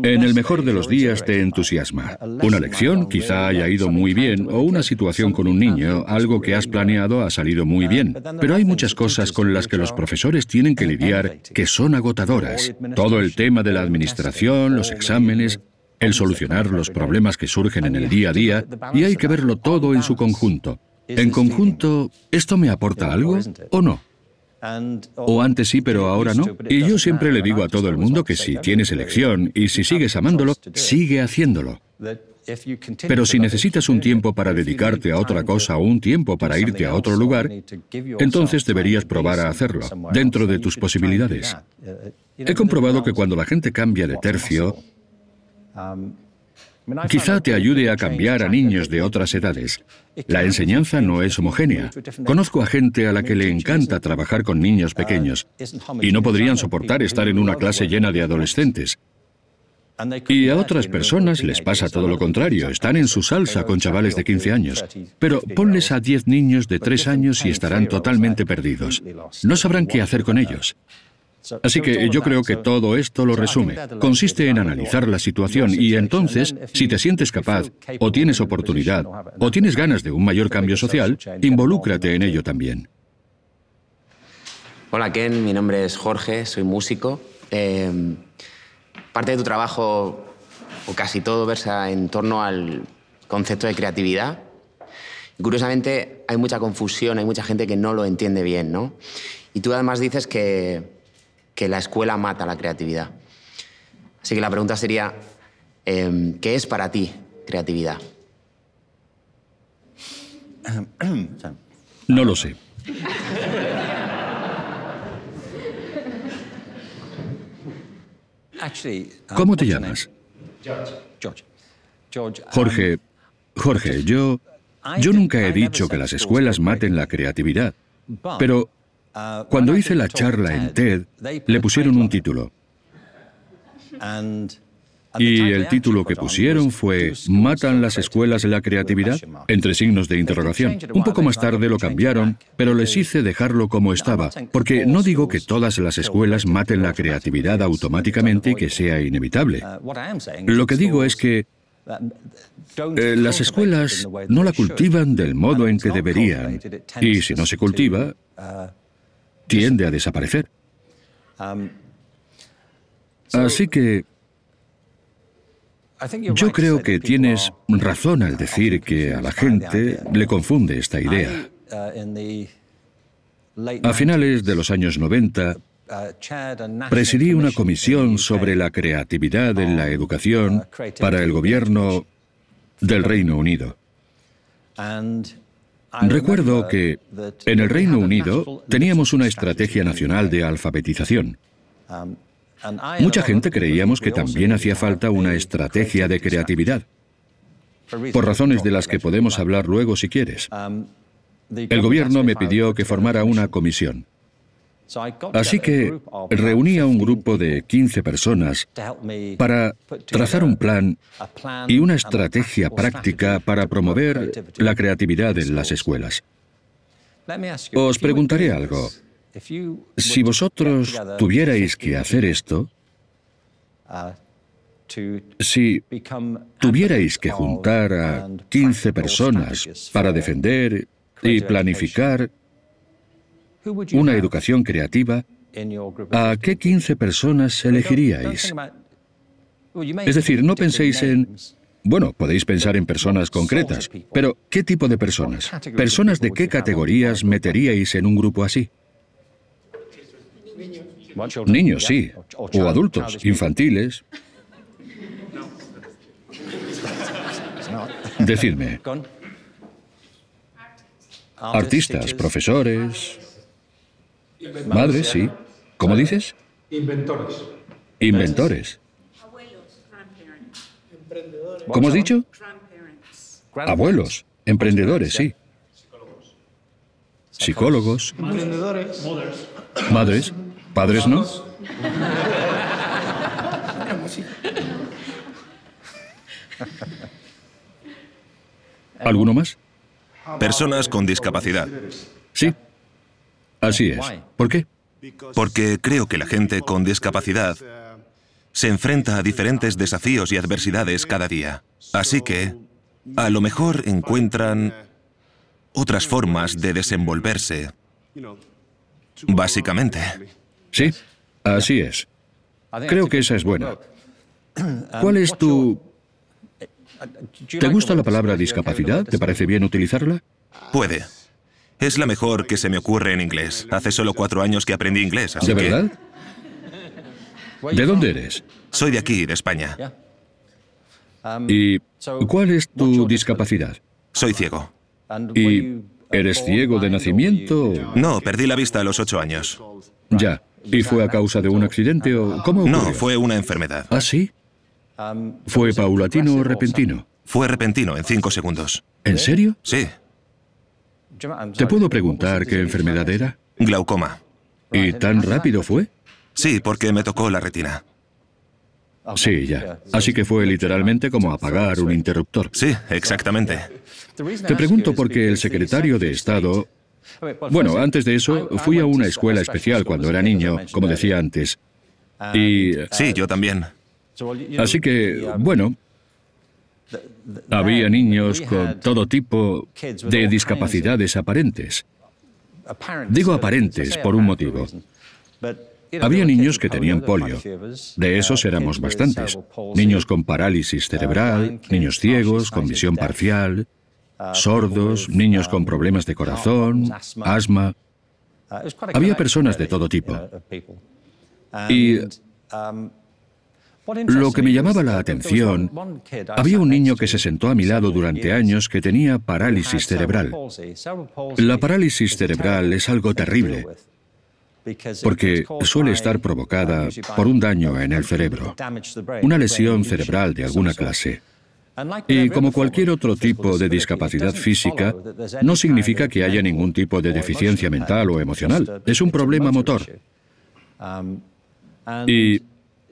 en el mejor de los días te entusiasma. Una lección quizá haya ido muy bien o una situación con un niño, algo que has planeado ha salido muy uh, bien. Pero hay muchas cosas con las que los profesores tienen que lidiar que son agotadoras. Todo el tema de la administración, los exámenes, el solucionar los problemas que surgen en el día a día, y hay que verlo todo en su conjunto. En conjunto, ¿esto me aporta algo o no? Oh, o antes sí, pero ahora no. Y yo siempre le digo a todo el mundo que si tienes elección y si sigues amándolo, sigue haciéndolo. Pero si necesitas un tiempo para dedicarte a otra cosa o un tiempo para irte a otro lugar, entonces deberías probar a hacerlo, dentro de tus posibilidades. Uh, He comprobado que cuando la gente cambia de tercio, um, Quizá te ayude a cambiar a niños de otras edades. La enseñanza no es homogénea. Conozco a gente a la que le encanta trabajar con niños pequeños y no podrían soportar estar en una clase llena de adolescentes. Y a otras personas les pasa todo lo contrario, están en su salsa con chavales de 15 años. Pero ponles a 10 niños de 3 años y estarán totalmente perdidos. No sabrán qué hacer con ellos. Así que yo creo que todo esto lo resume. Consiste en analizar la situación y entonces, si te sientes capaz, o tienes oportunidad, o tienes ganas de un mayor cambio social, involúcrate en ello también. Hola Ken, mi nombre es Jorge, soy músico. Em, parte de tu trabajo, o casi todo, versa en torno al concepto de creatividad. curiosamente, hay mucha confusión, hay mucha gente que no lo entiende bien, ¿no? Y tú además dices que que la escuela mata la creatividad. Así que la pregunta sería, em, ¿qué es para ti creatividad? No lo sé. Um, ¿Cómo te llamas? Um, Jorge, Jorge, yo, yo nunca he dicho que las escuelas maten la creatividad, pero cuando hice la charla en TED, le pusieron un título. Y el título que pusieron fue ¿Matan las escuelas la creatividad? Entre signos de interrogación. Un poco más tarde lo cambiaron, pero les hice dejarlo como estaba, porque no digo que todas las escuelas maten la creatividad automáticamente y que sea inevitable. Lo que digo es que eh, las escuelas no la cultivan del modo en que deberían, y si no se cultiva, tiende a desaparecer. Um, Así que yo creo que tienes razón al decir que a la gente le confunde esta idea. Uh, a finales de los años 90, uh, presidí una comisión sobre la creatividad en la uh, educación para el gobierno del Reino Unido. Recuerdo que en el Reino Unido teníamos una estrategia nacional de alfabetización. Mucha gente creíamos que también hacía falta una estrategia de creatividad, por razones de las que podemos hablar luego si quieres. El gobierno me pidió que formara una comisión. Así que reuní a un grupo de 15 personas para trazar un plan y una estrategia práctica para promover la creatividad en las escuelas. Os preguntaré algo. Si vosotros tuvierais que hacer esto, uh, si tuvierais que juntar a 15 personas para defender y planificar una educación creativa, ¿a qué 15 personas elegiríais? Es decir, no penséis en... Bueno, podéis pensar en personas concretas, pero ¿qué tipo de personas? ¿Personas de qué categorías meteríais en un grupo así? Niños, sí, o adultos, infantiles. Decidme. Artistas, profesores, Madres, sí. ¿Cómo dices? Inventores. Inventores. ¿Cómo has dicho? Abuelos, emprendedores, sí. Psicólogos. Emprendedores. Madres. Padres, ¿no? ¿Alguno más? Personas con discapacidad. Sí, Así es. ¿Por qué? Porque creo que la gente con discapacidad se enfrenta a diferentes desafíos y adversidades cada día. Así que, a lo mejor encuentran otras formas de desenvolverse, básicamente. Sí, así es. Creo que esa es buena. ¿Cuál es tu... ¿Te gusta la palabra discapacidad? ¿Te parece bien utilizarla? Puede. Es la mejor que se me ocurre en inglés. Hace solo cuatro años que aprendí inglés, ¿De verdad? ¿De dónde eres? Soy de aquí, de España. ¿Y cuál es tu discapacidad? Soy ciego. ¿Y eres ciego de nacimiento? No, perdí la vista a los ocho años. Ya. ¿Y fue a causa de un accidente o cómo? No, fue una enfermedad. ¿Ah, sí? ¿Fue paulatino o repentino? Fue repentino, en cinco segundos. ¿En serio? Sí. ¿Te puedo preguntar qué enfermedad era? Glaucoma. ¿Y tan rápido fue? Sí, porque me tocó la retina. Sí, ya. Así que fue literalmente como apagar un interruptor. Sí, exactamente. Te pregunto porque el secretario de Estado... Bueno, antes de eso, fui a una escuela especial cuando era niño, como decía antes. Y... Sí, yo también. Así que, bueno, había niños con todo tipo de discapacidades aparentes. Digo aparentes por un motivo. Había niños que tenían polio. De esos éramos bastantes. Niños con parálisis cerebral, niños ciegos, con visión parcial, uh, sordos, niños con um, problemas de corazón, asma. Uh, Había personas de todo tipo. Uh, y um, lo que me llamaba la atención, había un niño que se sentó a mi lado durante años que tenía parálisis cerebral. La parálisis cerebral es algo terrible porque suele estar provocada por un daño en el cerebro, una lesión cerebral de alguna clase. Y como cualquier otro tipo de discapacidad física, no significa que haya ningún tipo de deficiencia mental o emocional, es un problema motor. Um, y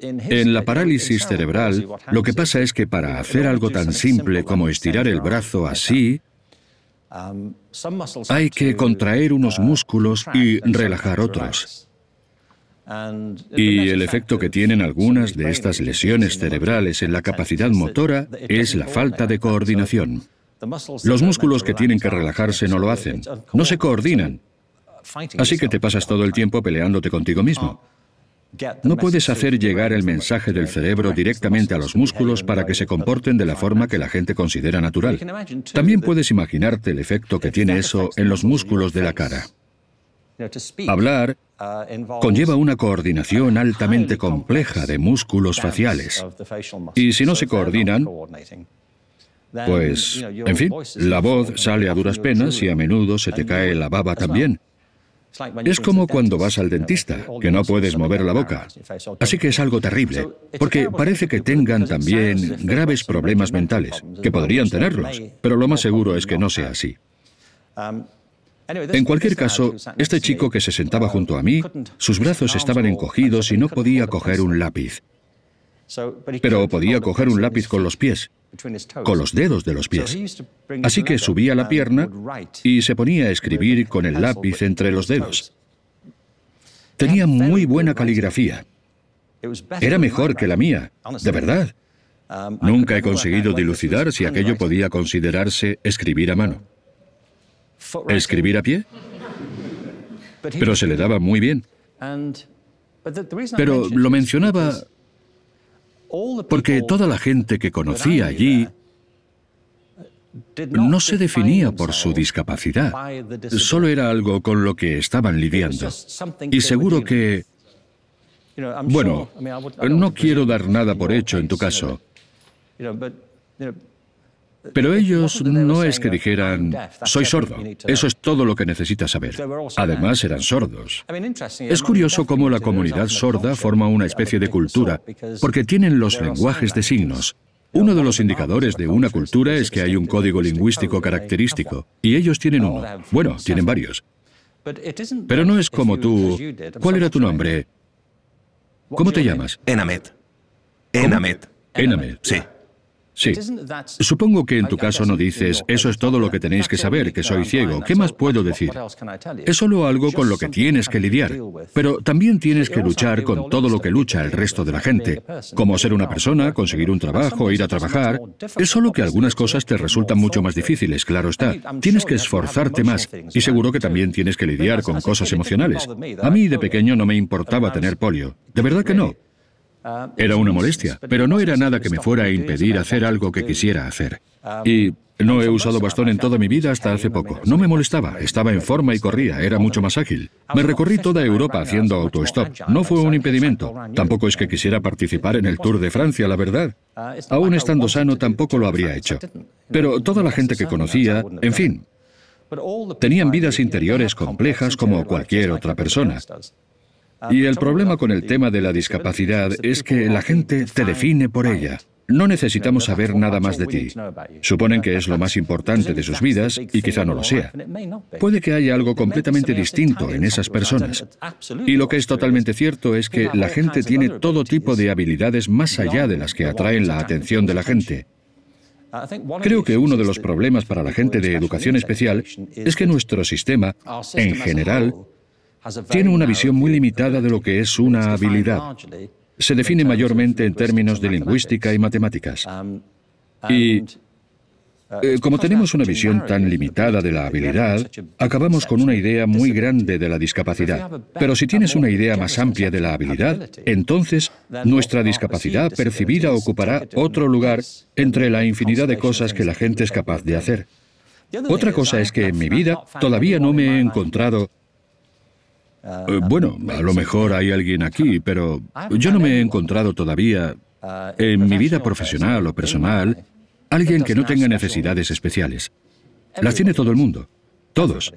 en la parálisis cerebral, lo que pasa es que para hacer algo tan simple como estirar el brazo así, um, hay que contraer unos uh, músculos y relajar otros. Y el efecto que tienen algunas de estas lesiones cerebrales en la capacidad motora es la falta de coordinación. Los músculos que tienen que relajarse no lo hacen, no se coordinan. Así que te pasas todo el tiempo peleándote contigo mismo. Ah, no puedes hacer llegar el mensaje del cerebro directamente a los músculos para que se comporten de la forma que la gente considera natural. También puedes imaginarte el efecto que tiene eso en los músculos de la cara. Hablar uh, conlleva una coordinación altamente compleja de músculos faciales. Y si no se coordinan, pues, en fin, la voz sale a duras penas y a menudo se te cae la baba también. Es como cuando vas al dentista, que no puedes mover la boca. Así que es algo terrible, porque parece que tengan también graves problemas mentales, que podrían tenerlos, pero lo más seguro es que no sea así. Um, en cualquier caso, este chico que se sentaba uh, junto a mí, sus brazos estaban encogidos y no podía coger un lápiz. Pero podía coger un lápiz con los pies con los dedos de los pies. Así que subía la pierna y se ponía a escribir con el lápiz entre los dedos. Tenía muy buena caligrafía. Era mejor que la mía, de verdad. Um, Nunca he conseguido dilucidar si aquello podía considerarse escribir a mano. ¿Escribir a pie? Pero se le daba muy bien. Pero lo mencionaba porque toda la gente que conocía allí no se definía por su discapacidad, solo era algo con lo que estaban lidiando. Y seguro que... Bueno, no quiero dar nada por hecho en tu caso, pero ellos no es que dijeran, soy sordo, eso es todo lo que necesitas saber. Además, eran sordos. Es curioso cómo la comunidad sorda forma una especie de cultura, porque tienen los lenguajes de signos. Uno de los indicadores de una cultura es que hay un código lingüístico característico, y ellos tienen uno. Bueno, tienen varios. Pero no es como tú. ¿Cuál era tu nombre? ¿Cómo te llamas? Enamet. Enamet. Enamet. Sí. Sí. Supongo que en tu caso no dices, eso es todo lo que tenéis que saber, que soy ciego, ¿qué más puedo decir? Es solo algo con lo que tienes que lidiar, pero también tienes que luchar con todo lo que lucha el resto de la gente, como ser una persona, conseguir un trabajo, ir a trabajar. Es solo que algunas cosas te resultan mucho más difíciles, claro está. Tienes que esforzarte más y seguro que también tienes que lidiar con cosas emocionales. A mí de pequeño no me importaba tener polio, de verdad que no. Era una molestia, pero no era nada que me fuera a impedir hacer algo que quisiera hacer. Y no he usado bastón en toda mi vida hasta hace poco. No me molestaba, estaba en forma y corría, era mucho más ágil. Me recorrí toda Europa haciendo autostop. No fue un impedimento. Tampoco es que quisiera participar en el Tour de Francia, la verdad. Aún estando sano tampoco lo habría hecho. Pero toda la gente que conocía, en fin, tenían vidas interiores complejas como cualquier otra persona. Y el problema con el tema de la discapacidad es que la gente te define por ella. No necesitamos saber nada más de ti. Suponen que es lo más importante de sus vidas y quizá no lo sea. Puede que haya algo completamente distinto en esas personas. Y lo que es totalmente cierto es que la gente tiene todo tipo de habilidades más allá de las que atraen la atención de la gente. Creo que uno de los problemas para la gente de educación especial es que nuestro sistema, en general, tiene una visión muy limitada de lo que es una habilidad. Se define mayormente en términos de lingüística y matemáticas. Y eh, como tenemos una visión tan limitada de la habilidad, acabamos con una idea muy grande de la discapacidad. Pero si tienes una idea más amplia de la habilidad, entonces nuestra discapacidad percibida ocupará otro lugar entre la infinidad de cosas que la gente es capaz de hacer. Otra cosa es que en mi vida todavía no me he encontrado Ah, eh, ah, bueno, a lo mejor hay alguien aquí, pero ah, yo no me he encontrado todavía, en mi vida profesional o personal, alguien que no tenga necesidades especiales. Las tiene todo el mundo, todos.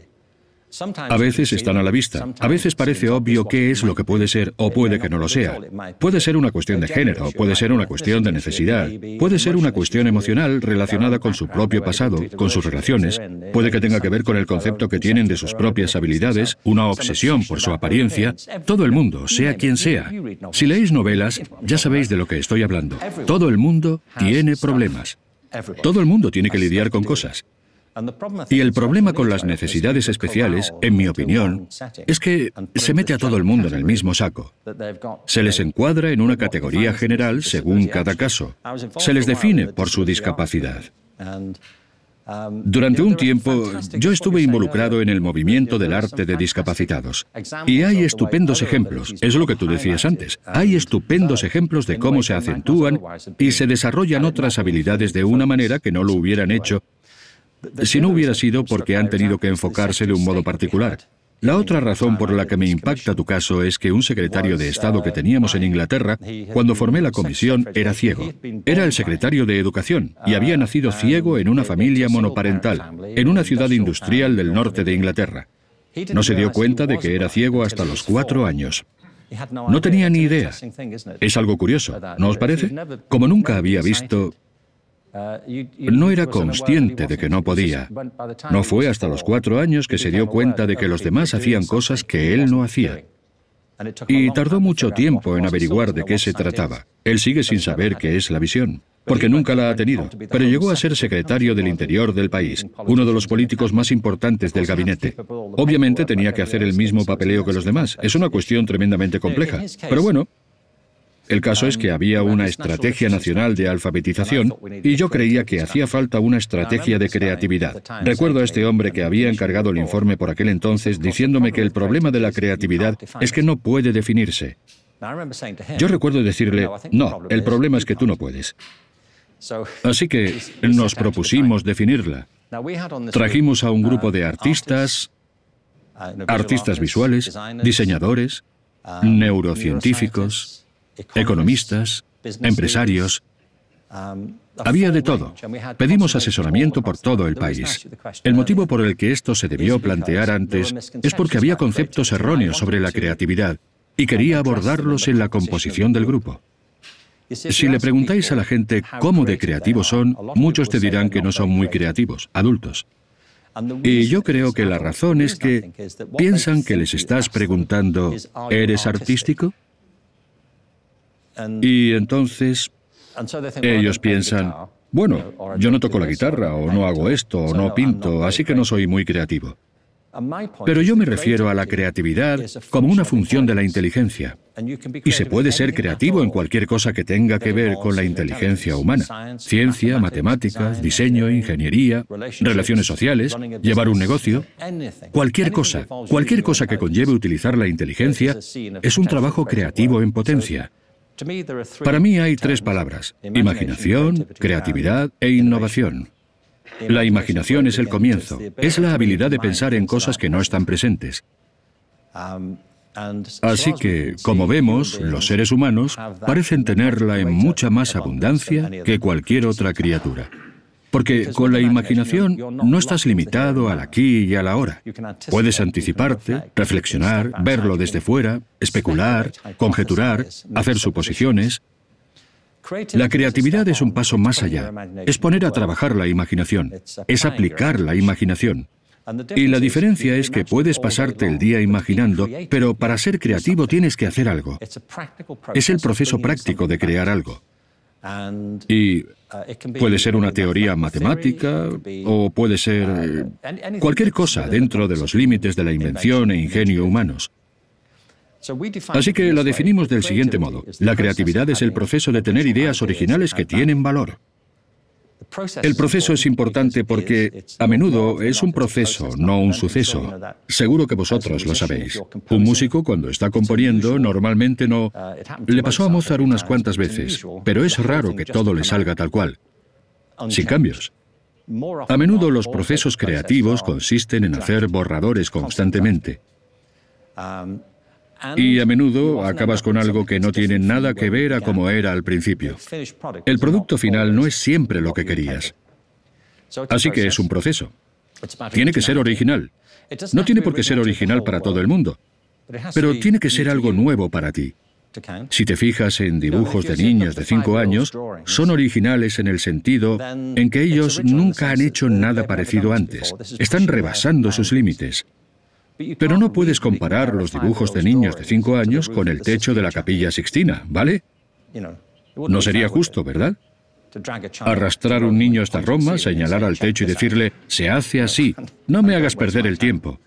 A veces están a la vista, a veces parece obvio qué es lo que puede ser o puede que no lo sea. Puede ser una cuestión de género, puede ser una cuestión de necesidad, puede ser una cuestión emocional relacionada con su propio pasado, con sus relaciones, puede que tenga que ver con el concepto que tienen de sus propias habilidades, una obsesión por su apariencia. Todo el mundo, sea quien sea. Si leéis novelas, ya sabéis de lo que estoy hablando. Todo el mundo tiene problemas. Todo el mundo tiene que lidiar con cosas. Y el problema con las necesidades especiales, en mi opinión, es que se mete a todo el mundo en el mismo saco. Se les encuadra en una categoría general según cada caso. Se les define por su discapacidad. Durante un tiempo yo estuve involucrado en el movimiento del arte de discapacitados y hay estupendos ejemplos, es lo que tú decías antes, hay estupendos ejemplos de cómo se acentúan y se desarrollan otras habilidades de una manera que no lo hubieran hecho si no hubiera sido porque han tenido que enfocarse de un modo particular. La otra razón por la que me impacta tu caso es que un secretario de Estado que teníamos en Inglaterra, cuando formé la comisión, era ciego. Era el secretario de Educación y había nacido ciego en una familia monoparental, en una ciudad industrial del norte de Inglaterra. No se dio cuenta de que era ciego hasta los cuatro años. No tenía ni idea. Es algo curioso, ¿no os parece? Como nunca había visto, Ah, no era consciente de que no podía. No fue hasta los cuatro años que se dio cuenta de que los demás hacían cosas que él no hacía. Y tardó mucho tiempo en averiguar de qué se trataba. Él sigue sin saber qué es la visión, porque nunca la ha tenido, pero llegó a ser secretario del Interior del país, uno de los políticos más importantes del gabinete. Obviamente tenía que hacer el mismo papeleo que los demás, es una cuestión tremendamente compleja, pero bueno, el caso es que había um, una estrategia nacional de alfabetización y yo creía que hacía falta una estrategia de creatividad. Recuerdo a este hombre que había encargado el informe por aquel entonces diciéndome que el problema de la creatividad es que no puede definirse. Yo recuerdo decirle, no, el problema es que tú no puedes. Así que nos propusimos definirla. Trajimos a un grupo uh, de artistas, artistas uh, visuales, diseñadores, uh, neurocientíficos, economistas, empresarios, había de todo. Pedimos asesoramiento por todo el país. El motivo por el que esto se debió plantear antes es porque había conceptos erróneos sobre la creatividad y quería abordarlos en la composición del grupo. Si le preguntáis a la gente cómo de creativos son, muchos te dirán que no son muy creativos, adultos. Y yo creo que la razón es que piensan que les estás preguntando, ¿eres artístico? Y entonces ellos piensan, bueno, yo no toco la guitarra o no hago esto o no pinto, así que no soy muy creativo. Pero yo me refiero a la creatividad como una función de la inteligencia. Y se puede ser creativo en cualquier cosa que tenga que ver con la inteligencia humana. Ciencia, matemáticas, diseño, ingeniería, relaciones sociales, llevar un negocio. Cualquier cosa, cualquier cosa que conlleve utilizar la inteligencia es un trabajo creativo en potencia. Para mí hay tres palabras, imaginación, creatividad e innovación. La imaginación es el comienzo, es la habilidad de pensar en cosas que no están presentes. Um, Así que, como vemos, los seres humanos parecen tenerla en mucha más abundancia que cualquier otra criatura. Porque con la imaginación no estás limitado al aquí y a la ahora. Puedes anticiparte, reflexionar, verlo desde fuera, especular, conjeturar, hacer suposiciones. La creatividad es un paso más allá. Es poner a trabajar la imaginación. Es aplicar la imaginación. Y la diferencia es que puedes pasarte el día imaginando, pero para ser creativo tienes que hacer algo. Es el proceso práctico de crear algo. Y Puede ser una teoría pues, matemática eh, o eh, puede eh, ser cualquier cosa dentro de los límites de la invención e ingenio humanos. Así que la definimos del siguiente modo. La creatividad es el proceso de tener ideas originales que tienen valor. El proceso es importante porque a menudo es un proceso, no un suceso. Seguro que vosotros lo sabéis. Un músico cuando está componiendo normalmente no... Le pasó a Mozart unas cuantas veces, pero es raro que todo le salga tal cual, sin cambios. A menudo los procesos creativos consisten en hacer borradores constantemente y a menudo acabas con algo que no tiene nada que ver a como era al principio. El producto final no es siempre lo que querías. Así que es un proceso. Tiene que ser original. No tiene por qué ser original para todo el mundo, pero tiene que ser algo nuevo para ti. Si te fijas en dibujos de niños de 5 años, son originales en el sentido en que ellos nunca han hecho nada parecido antes. Están rebasando sus límites. Pero no puedes comparar los dibujos de niños de 5 años con el techo de la capilla Sixtina, ¿vale? No sería justo, ¿verdad? Arrastrar un niño hasta Roma, señalar al techo y decirle, se hace así, no me hagas perder el tiempo.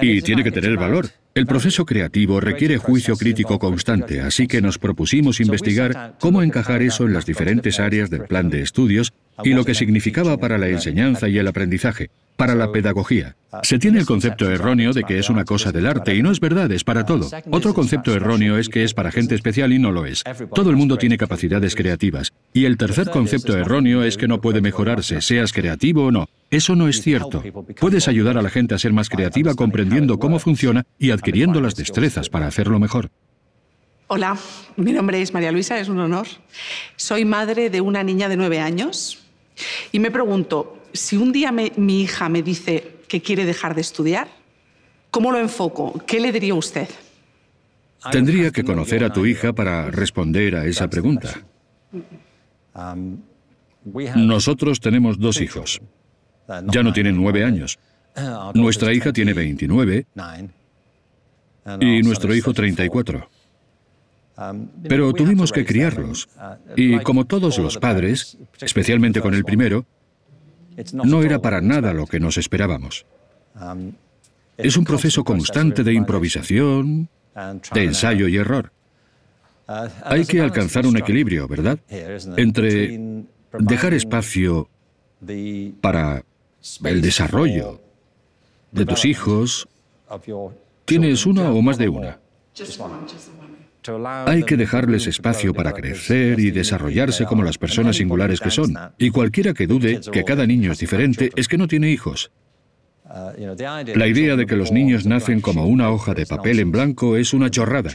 Y tiene que tener valor. El proceso creativo requiere juicio crítico constante, así que nos propusimos investigar cómo encajar eso en las diferentes áreas del plan de estudios y lo que significaba para la enseñanza y el aprendizaje para la pedagogía. Se tiene el concepto erróneo de que es una cosa del arte y no es verdad, es para todo. Otro concepto erróneo es que es para gente especial y no lo es. Todo el mundo tiene capacidades creativas. Y el tercer concepto erróneo es que no puede mejorarse, seas creativo o no. Eso no es cierto. Puedes ayudar a la gente a ser más creativa comprendiendo cómo funciona y adquiriendo las destrezas para hacerlo mejor. Hola, mi nombre es María Luisa, es un honor. Soy madre de una niña de nueve años y me pregunto, si un día mi hija me dice que quiere dejar de estudiar, ¿cómo lo enfoco? ¿Qué le diría usted? Tendría que conocer a tu hija para responder a esa pregunta. Um, Nosotros tenemos dos hijos. Uh, ya no tienen nueve años. Uh, Nuestra hija tiene 29 y nuestro hijo 34. Um, Pero tuvimos que criarlos. Uh, y como todos los padres, especialmente con el primero, no era para nada lo que nos esperábamos. Um, es un proceso constante de improvisación, de ensayo y error. Uh, Hay que alcanzar un equilibrio, ¿verdad? Entre dejar espacio para el desarrollo de tus hijos. Tienes una o más de una. Hay que dejarles espacio para crecer y desarrollarse como las personas singulares que son. Y cualquiera que dude que cada niño es diferente es que no tiene hijos. La idea de que los niños nacen como una hoja de papel en blanco es una chorrada.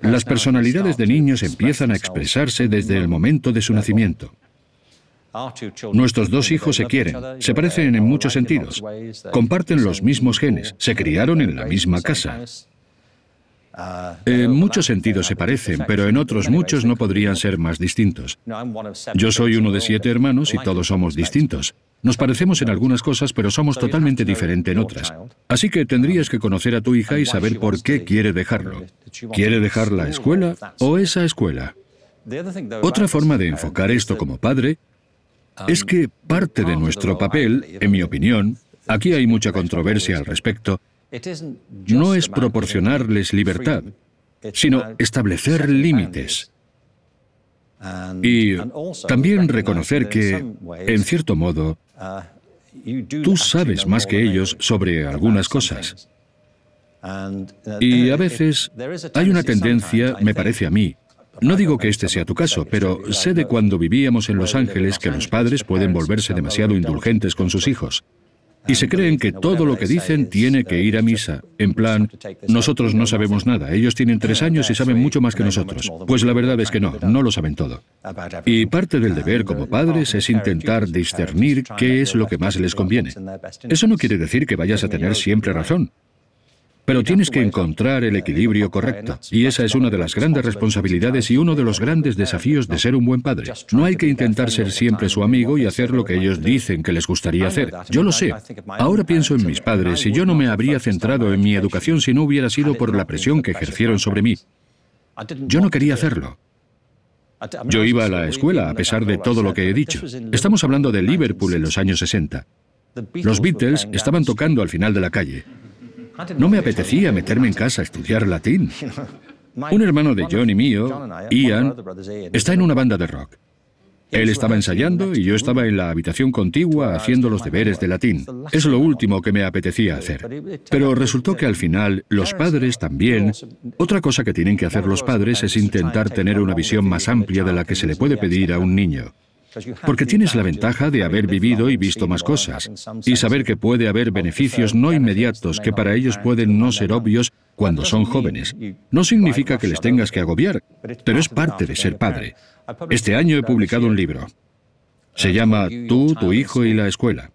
Las personalidades de niños empiezan a expresarse desde el momento de su nacimiento. Nuestros dos hijos se quieren, se parecen en muchos sentidos, comparten los mismos genes, se criaron en la misma casa, en eh, muchos sentidos se parecen, pero en otros muchos no podrían ser más distintos. Yo soy uno de siete hermanos y todos somos distintos. Nos parecemos en algunas cosas, pero somos totalmente diferentes en otras. Así que tendrías que conocer a tu hija y saber por qué quiere dejarlo. ¿Quiere dejar la escuela o esa escuela? Otra forma de um, enfocar esto como padre um, es que parte de nuestro papel, en mi opinión, aquí hay mucha controversia al respecto, no es proporcionarles libertad, sino establecer límites. Y también reconocer que, en cierto modo, uh, tú sabes más que ellos sobre algunas cosas. Uh, y a veces hay una tendencia, me parece a mí, no digo que este sea tu caso, pero sé de cuando vivíamos en Los Ángeles que los padres pueden volverse demasiado indulgentes con sus hijos y se creen que todo lo que dicen tiene que ir a misa. En plan, nosotros no sabemos nada, ellos tienen tres años y saben mucho más que nosotros. Pues la verdad es que no, no lo saben todo. Y parte del deber como padres es intentar discernir qué es lo que más les conviene. Eso no quiere decir que vayas a tener siempre razón. Pero tienes que encontrar el equilibrio correcto. Y esa es una de las grandes responsabilidades y uno de los grandes desafíos de ser un buen padre. No hay que intentar ser siempre su amigo y hacer lo que ellos dicen que les gustaría hacer. Yo lo sé. Ahora pienso en mis padres y yo no me habría centrado en mi educación si no hubiera sido por la presión que ejercieron sobre mí. Yo no quería hacerlo. Yo iba a la escuela a pesar de todo lo que he dicho. Estamos hablando de Liverpool en los años 60. Los Beatles estaban tocando al final de la calle. No me apetecía meterme en casa a estudiar latín. Un hermano de John y mío, Ian, está en una banda de rock. Él estaba ensayando y yo estaba en la habitación contigua haciendo los deberes de latín. Es lo último que me apetecía hacer. Pero resultó que al final los padres también... Otra cosa que tienen que hacer los padres es intentar tener una visión más amplia de la que se le puede pedir a un niño porque tienes la ventaja de haber vivido y visto más cosas, y saber que puede haber beneficios no inmediatos que para ellos pueden no ser obvios cuando son jóvenes. No significa que les tengas que agobiar, pero es parte de ser padre. Este año he publicado un libro. Se llama Tú, tu hijo y la escuela.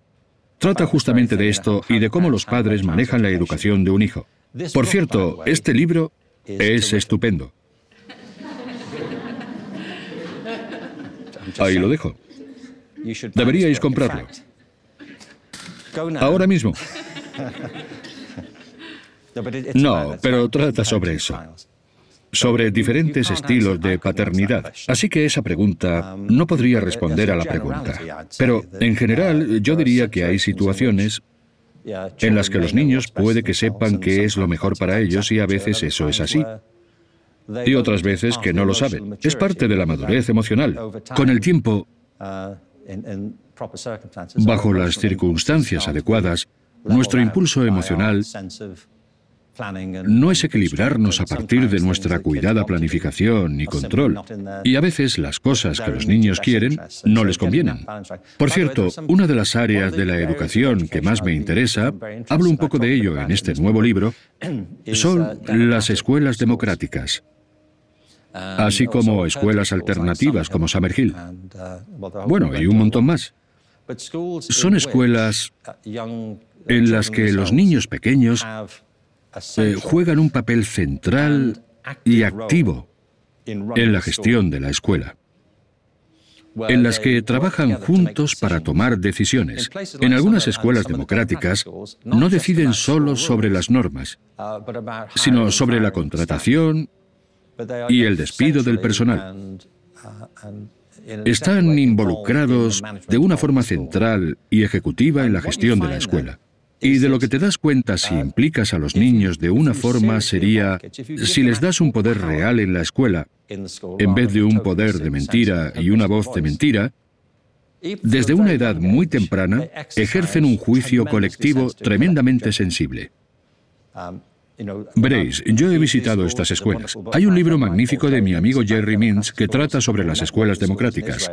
Trata justamente de esto y de cómo los padres manejan la educación de un hijo. Por cierto, este libro es estupendo. Ahí lo dejo. Deberíais comprarlo. Ahora mismo. No, pero trata sobre eso. Sobre diferentes estilos de paternidad. Así que esa pregunta no podría responder a la pregunta. Pero, en general, yo diría que hay situaciones en las que los niños puede que sepan qué es lo mejor para ellos y a veces eso es así y otras veces que no lo saben. Es parte de la madurez emocional. Con el tiempo, bajo las circunstancias adecuadas, nuestro impulso emocional no es equilibrarnos a partir de nuestra cuidada planificación y control. Y a veces las cosas que los niños quieren no les convienen. Por cierto, una de las áreas de la educación que más me interesa, hablo un poco de ello en este nuevo libro, son las escuelas democráticas así como escuelas alternativas como Hill. Bueno, hay un montón más. Son escuelas en las que los niños pequeños eh, juegan un papel central y activo en la gestión de la escuela en las que trabajan juntos para tomar decisiones. En algunas escuelas democráticas no deciden solo sobre las normas, uh, sino sobre la contratación y el despido del personal. Uh, Están involucrados de una forma central y ejecutiva en la gestión de la escuela. Y de lo que te das cuenta si implicas a los niños de una forma sería, si les das un poder real en la escuela, en vez de un poder de mentira y una voz de mentira, desde una edad muy temprana ejercen un juicio colectivo tremendamente sensible. Veréis, yo he visitado estas escuelas. Hay un libro magnífico de mi amigo Jerry Mintz que trata sobre las escuelas democráticas.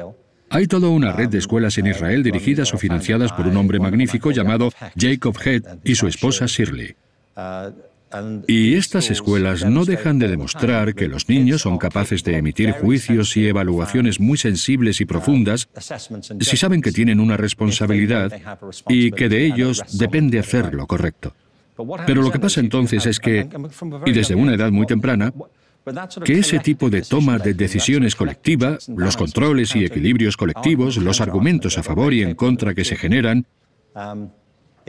Hay toda una red de escuelas en Israel dirigidas o financiadas por un hombre magnífico llamado Jacob Head y su esposa Shirley. Y estas escuelas no dejan de demostrar que los niños son capaces de emitir juicios y evaluaciones muy sensibles y profundas si saben que tienen una responsabilidad y que de ellos depende hacer lo correcto. Pero lo que pasa entonces es que, y desde una edad muy temprana, pues que ese tipo de toma de decisiones colectiva, los controles y equilibrios colectivos, oh, los argumentos a favor y en contra que se generan, um,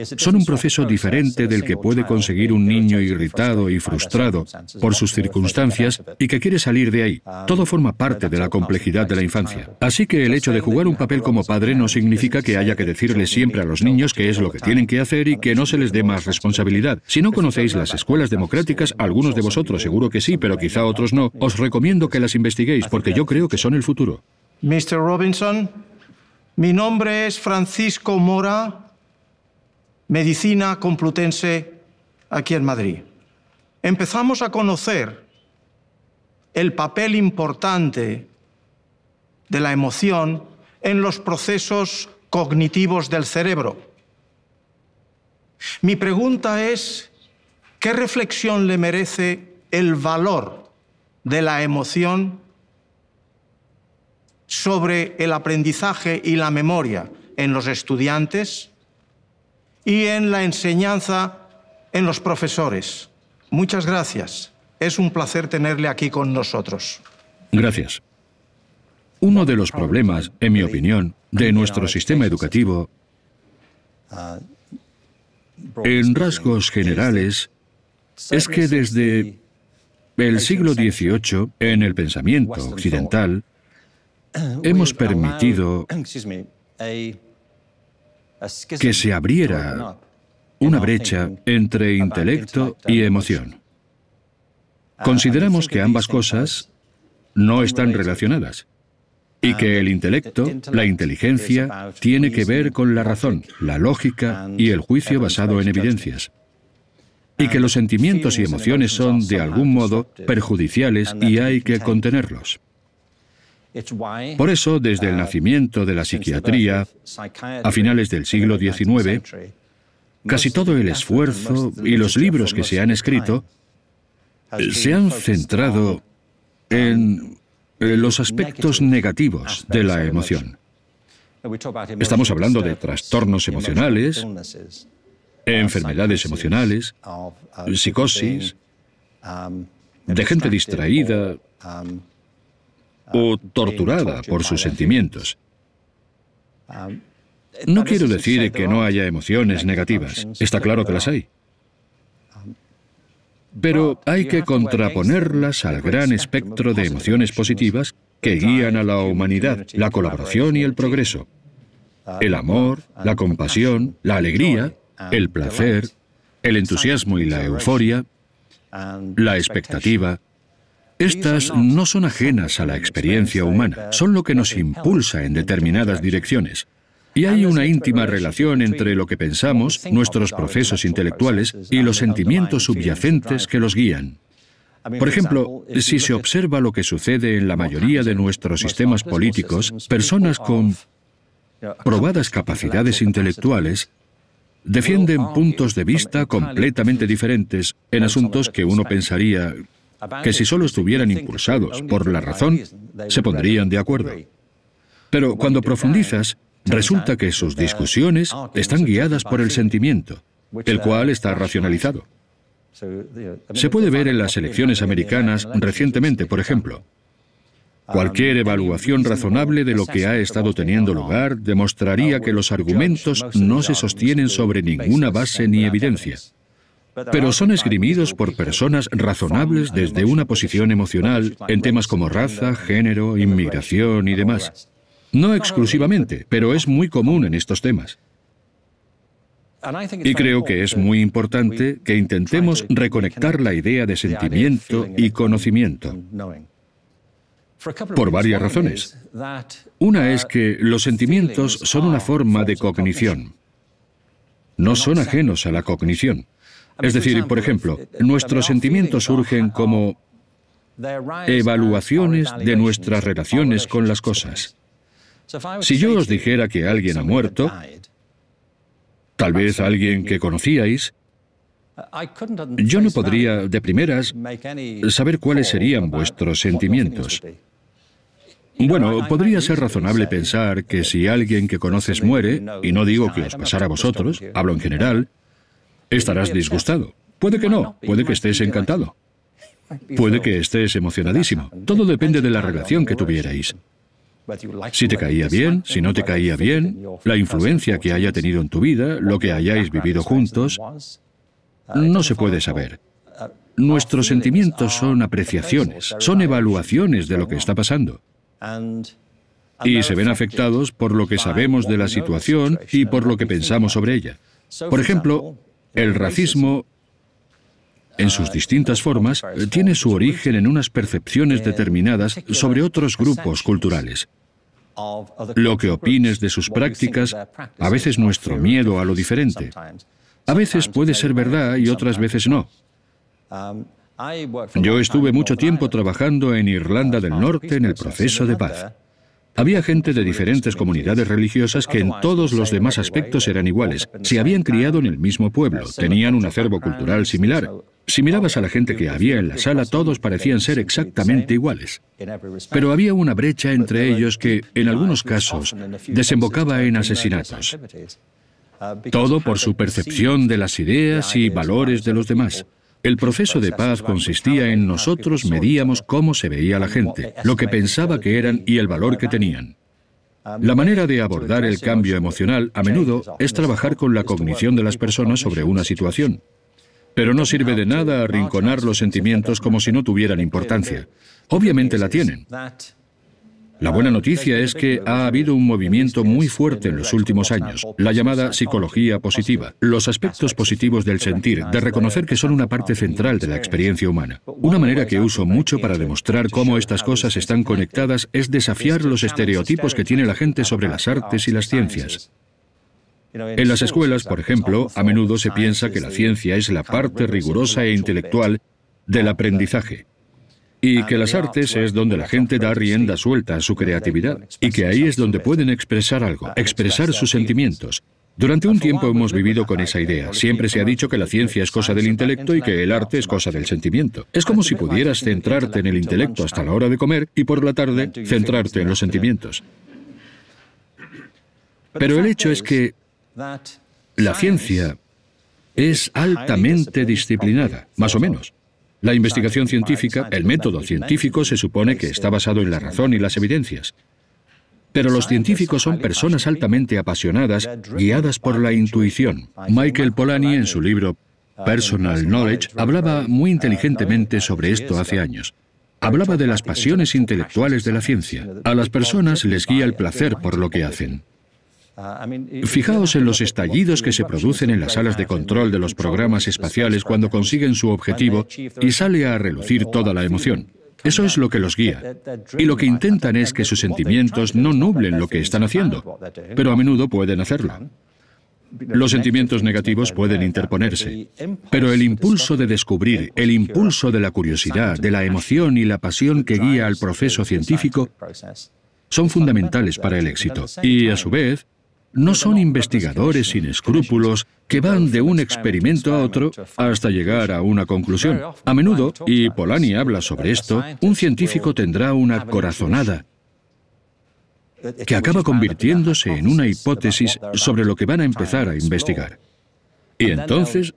son un proceso diferente del que puede conseguir un niño irritado y frustrado por sus circunstancias y que quiere salir de ahí. Todo forma ah, parte de la complejidad de la infancia. Así que el hecho de jugar un papel como padre no significa que haya que decirle siempre a los niños qué es lo que tienen que hacer y que no se les dé más responsabilidad. Si no conocéis las escuelas democráticas, algunos de vosotros seguro que sí, pero quizá otros no, os recomiendo que las investiguéis porque yo creo que son el futuro. Mr. Robinson, mi nombre es Francisco Mora Medicina Complutense aquí en Madrid. Empezamos a conocer el papel importante de la emoción en los procesos cognitivos del cerebro. Mi pregunta es, ¿qué reflexión le merece el valor de la emoción sobre el aprendizaje y la memoria en los estudiantes? y en la enseñanza en los profesores. Muchas gracias. Es un placer tenerle aquí con nosotros. Gracias. Uno de los problemas, en mi opinión, de nuestro sistema educativo, en rasgos generales, es que desde el siglo XVIII, en el pensamiento occidental, hemos permitido que se abriera una brecha entre intelecto y emoción. Ah, Consideramos que ambas cosas no están relacionadas y que el intelecto, la inteligencia, tiene que ver con la razón, la lógica y el juicio basado en evidencias. Y que los sentimientos y emociones son, de algún modo, perjudiciales y hay que contenerlos. Por eso, desde el uh, nacimiento de la psiquiatría, a finales del siglo XIX, casi todo el esfuerzo y los libros que se han escrito se han centrado en um, eh, los aspectos negativos de la emoción. Estamos hablando de uh, trastornos emocionales, uh, enfermedades emocionales, psicosis, um, de gente distraída, um, o torturada por sus sentimientos. No quiero decir que no haya emociones negativas, está claro que las hay. Pero hay que contraponerlas al gran espectro de emociones positivas que guían a la humanidad, la colaboración y el progreso. El amor, la compasión, la alegría, el placer, el entusiasmo y la euforia, la expectativa, estas no son ajenas a la experiencia humana, son lo que nos impulsa en determinadas direcciones. Y hay una íntima relación entre lo que pensamos, nuestros procesos intelectuales y los sentimientos subyacentes que los guían. Por ejemplo, si se observa lo que sucede en la mayoría de nuestros sistemas políticos, personas con probadas capacidades intelectuales defienden puntos de vista completamente diferentes en asuntos que uno pensaría que si solo estuvieran impulsados por la razón, se pondrían de acuerdo. Pero cuando profundizas, resulta que sus discusiones están guiadas por el sentimiento, el cual está racionalizado. Se puede ver en las elecciones americanas recientemente, por ejemplo. Cualquier evaluación razonable de lo que ha estado teniendo lugar demostraría que los argumentos no se sostienen sobre ninguna base ni evidencia pero son esgrimidos por personas razonables desde una posición emocional en temas como raza, género, inmigración y demás. No exclusivamente, pero es muy común en estos temas. Y creo que es muy importante que intentemos reconectar la idea de sentimiento y conocimiento. Por varias razones. Una es que los sentimientos son una forma de cognición. No son ajenos a la cognición. Es decir, por ejemplo, nuestros sentimientos surgen como evaluaciones de nuestras relaciones con las cosas. Si yo os dijera que alguien ha muerto, tal vez alguien que conocíais, yo no podría, de primeras, saber cuáles serían vuestros sentimientos. Bueno, podría ser razonable pensar que si alguien que conoces muere, y no digo que os pasara a vosotros, hablo en general, Estarás disgustado. Puede que no, puede que estés encantado. Puede que estés emocionadísimo. Todo depende de la relación que tuvierais. Si te caía bien, si no te caía bien, la influencia que haya tenido en tu vida, lo que hayáis vivido juntos, no se puede saber. Nuestros sentimientos son apreciaciones, son evaluaciones de lo que está pasando. Y se ven afectados por lo que sabemos de la situación y por lo que pensamos sobre ella. Por ejemplo, el racismo, en sus distintas formas, tiene su origen en unas percepciones determinadas sobre otros grupos culturales. Lo que opines de sus prácticas, a veces nuestro miedo a lo diferente. A veces puede ser verdad y otras veces no. Yo estuve mucho tiempo trabajando en Irlanda del Norte en el proceso de paz. Había gente de diferentes comunidades religiosas que en todos los demás aspectos eran iguales, se habían criado en el mismo pueblo, tenían un acervo cultural similar. Si mirabas a la gente que había en la sala, todos parecían ser exactamente iguales. Pero había una brecha entre ellos que, en algunos casos, desembocaba en asesinatos. Todo por su percepción de las ideas y valores de los demás. El proceso de paz consistía en nosotros medíamos cómo se veía la gente, lo que pensaba que eran y el valor que tenían. La manera de abordar el cambio emocional a menudo es trabajar con la cognición de las personas sobre una situación. Pero no sirve de nada arrinconar los sentimientos como si no tuvieran importancia. Obviamente la tienen. La buena noticia es que ha habido un movimiento muy fuerte en los últimos años, la llamada psicología positiva, los aspectos positivos del sentir, de reconocer que son una parte central de la experiencia humana. Una manera que uso mucho para demostrar cómo estas cosas están conectadas es desafiar los estereotipos que tiene la gente sobre las artes y las ciencias. En las escuelas, por ejemplo, a menudo se piensa que la ciencia es la parte rigurosa e intelectual del aprendizaje y que las artes es donde la gente da rienda suelta a su creatividad y que ahí es donde pueden expresar algo, expresar sus sentimientos. Durante un tiempo hemos vivido con esa idea. Siempre se ha dicho que la ciencia es cosa del intelecto y que el arte es cosa del sentimiento. Es como si pudieras centrarte en el intelecto hasta la hora de comer y por la tarde centrarte en los este sentimientos. Pero el hecho es que la ciencia es altamente disciplinada, más o menos. La investigación científica, el método científico se supone que está basado en la razón y las evidencias. Pero los científicos son personas altamente apasionadas, guiadas por la intuición. Michael Polanyi, en su libro Personal Knowledge, hablaba muy inteligentemente sobre esto hace años. Hablaba de las pasiones intelectuales de la ciencia. A las personas les guía el placer por lo que hacen. Fijaos en los estallidos que se producen en las salas de control de los programas espaciales cuando consiguen su objetivo y sale a relucir toda la emoción. Eso es lo que los guía. Y lo que intentan es que sus sentimientos no nublen lo que están haciendo, pero a menudo pueden hacerlo. Los sentimientos negativos pueden interponerse, pero el impulso de descubrir, el impulso de la curiosidad, de la emoción y la pasión que guía al proceso científico son fundamentales para el éxito. Y a su vez, no son investigadores sin escrúpulos que van de un experimento a otro hasta llegar a una conclusión. A menudo, y Polanyi habla sobre esto, un científico tendrá una corazonada que acaba convirtiéndose en una hipótesis sobre lo que van a empezar a investigar. Y entonces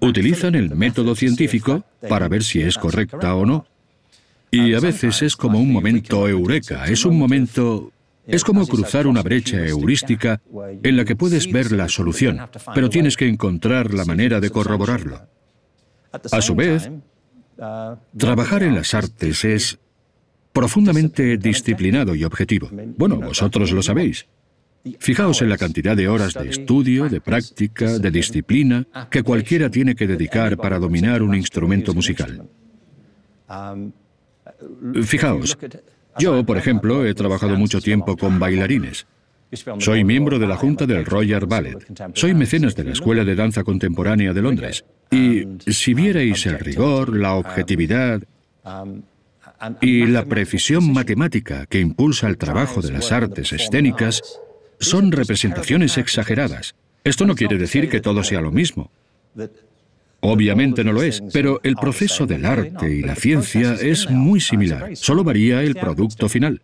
utilizan el método científico para ver si es correcta o no. Y a veces es como un momento eureka, es un momento es como cruzar una brecha heurística en la que puedes ver la solución, pero tienes que encontrar la manera de corroborarlo. A su vez, trabajar en las artes es profundamente disciplinado y objetivo. Bueno, vosotros lo sabéis. Fijaos en la cantidad de horas de estudio, de práctica, de disciplina que cualquiera tiene que dedicar para dominar un instrumento musical. Fijaos, yo, por ejemplo, he trabajado mucho tiempo con bailarines. Soy miembro de la Junta del Royal Ballet. Soy mecenas de la Escuela de Danza Contemporánea de Londres. Y si vierais el rigor, la objetividad y la precisión matemática que impulsa el trabajo de las artes escénicas, son representaciones exageradas. Esto no quiere decir que todo sea lo mismo. Obviamente no lo es, pero el proceso del arte y la ciencia es muy similar, solo varía el producto final.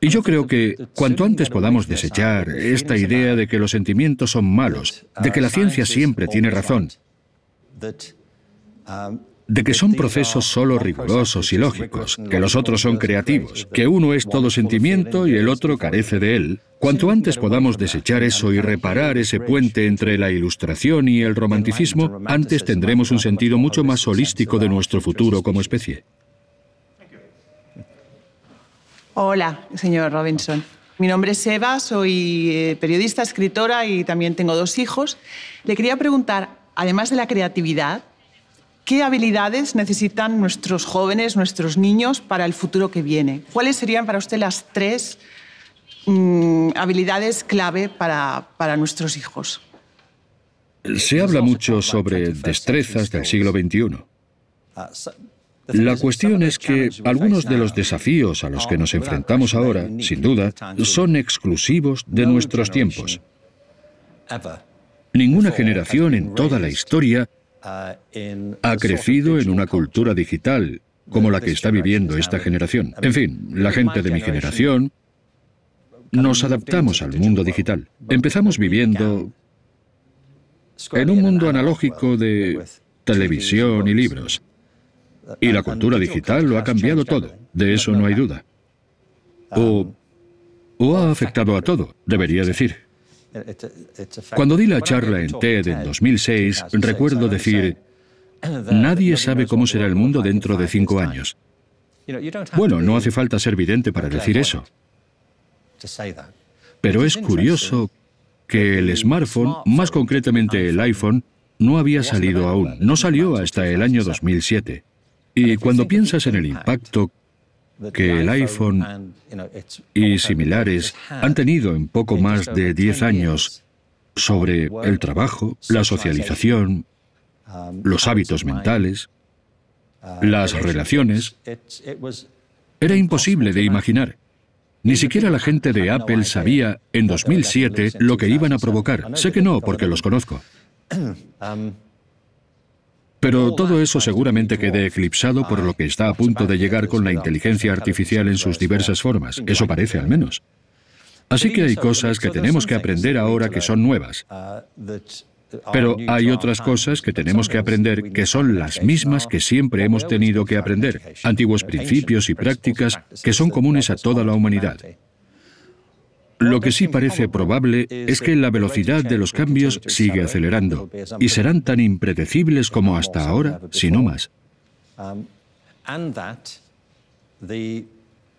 Y yo creo que cuanto antes podamos desechar esta idea de que los sentimientos son malos, de que la ciencia siempre tiene razón, de que son este procesos solo rigurosos y lógicos, que los otros son creativos, que uno es todo sentimiento y el otro carece de él, cuanto antes podamos desechar eso y reparar ese puente entre la ilustración y el romanticismo, antes tendremos un sentido mucho más holístico de nuestro futuro como especie. Hola, señor Robinson. Mi nombre es Eva, soy eh, periodista, escritora y también tengo dos hijos. Le quería preguntar, además de la creatividad, ¿Qué habilidades necesitan nuestros jóvenes, nuestros niños para el futuro que viene? ¿Cuáles serían para usted las tres mm, habilidades clave para, para nuestros hijos? Se habla mucho sobre destrezas del siglo XXI. La cuestión es que algunos de los desafíos a los que nos enfrentamos ahora, sin duda, son exclusivos de nuestros tiempos. Ninguna generación en toda la historia ha crecido en una cultura digital como la que está viviendo esta generación. En fin, la gente de mi generación nos adaptamos al mundo digital. Empezamos viviendo en un mundo analógico de televisión y libros. Y la cultura digital lo ha cambiado todo, de eso no hay duda. O, ah, o ha ah, afectado a todo, debería decir. Cuando di la charla en TED en 2006, recuerdo decir, nadie sabe cómo será el mundo dentro de cinco años. Bueno, no hace falta ser vidente para decir eso. Pero es curioso que el smartphone, más concretamente el iPhone, no había salido aún. No salió hasta el año 2007. Y cuando piensas en el impacto que el iPhone y similares han tenido en poco más de 10 años sobre el trabajo, la socialización, um, los hábitos mentales, uh, las relaciones, era imposible de imaginar. Ni siquiera la gente de Apple sabía en 2007 lo que iban a provocar. Sé que no, porque los conozco. Um, pero todo eso seguramente quede eclipsado por lo que está a punto de llegar con la inteligencia artificial en sus diversas formas, eso parece al menos. Así que hay cosas que tenemos que aprender ahora que son nuevas, pero hay otras cosas que tenemos que aprender que son las mismas que siempre hemos tenido que aprender, antiguos principios y prácticas que son comunes a toda la humanidad. Lo que sí parece probable es que la velocidad de los cambios sigue acelerando y serán tan impredecibles como hasta ahora, si no más.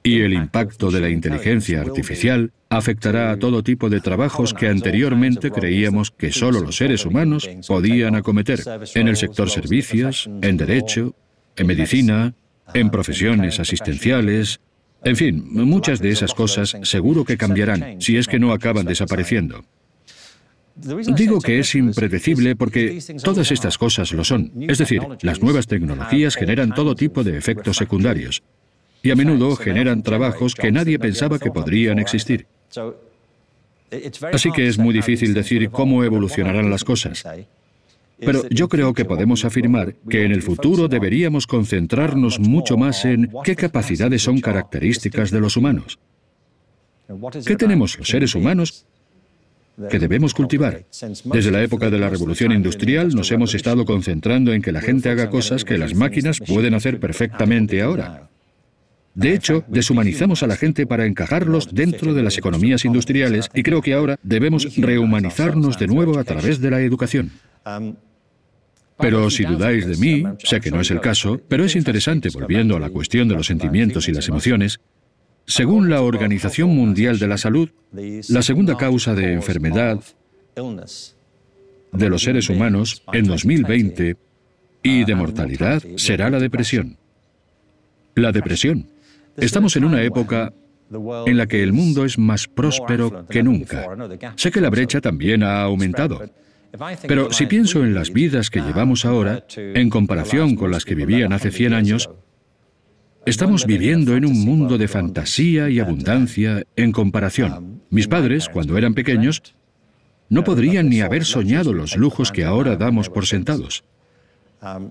Y el impacto de la inteligencia artificial afectará a todo tipo de trabajos que anteriormente creíamos que solo los seres humanos podían acometer, en el sector servicios, en derecho, en medicina, en profesiones asistenciales, en fin, muchas de esas cosas seguro que cambiarán, si es que no acaban desapareciendo. Digo que es impredecible porque todas estas cosas lo son. Es decir, las nuevas tecnologías generan todo tipo de efectos secundarios y a menudo generan trabajos que nadie pensaba que podrían existir. Así que es muy difícil decir cómo evolucionarán las cosas. Pero yo creo que podemos afirmar que en el futuro deberíamos concentrarnos mucho más en qué capacidades son características de los humanos. ¿Qué tenemos los seres humanos que debemos cultivar. Desde la época de la revolución industrial nos hemos estado concentrando en que la gente haga cosas que las máquinas pueden hacer perfectamente ahora. De hecho, deshumanizamos a la gente para encajarlos dentro de las economías industriales y creo que ahora debemos rehumanizarnos de nuevo a través de la educación. Um, pero si dudáis de mí, sé que no es el caso, pero es interesante, volviendo a la cuestión de los sentimientos y las emociones, según la Organización Mundial de la Salud, la segunda causa de enfermedad de los seres humanos en 2020 y de mortalidad será la depresión. La depresión. Estamos en una época en la que el mundo es más próspero que nunca. Sé que la brecha también ha aumentado, pero si pienso en las vidas que llevamos ahora, en comparación con las que vivían hace 100 años, Estamos viviendo en un mundo de fantasía y uh, abundancia en comparación. Um, Mis padres, cuando eran pequeños, no podrían ni haber soñado los lujos que ahora damos por sentados. Um,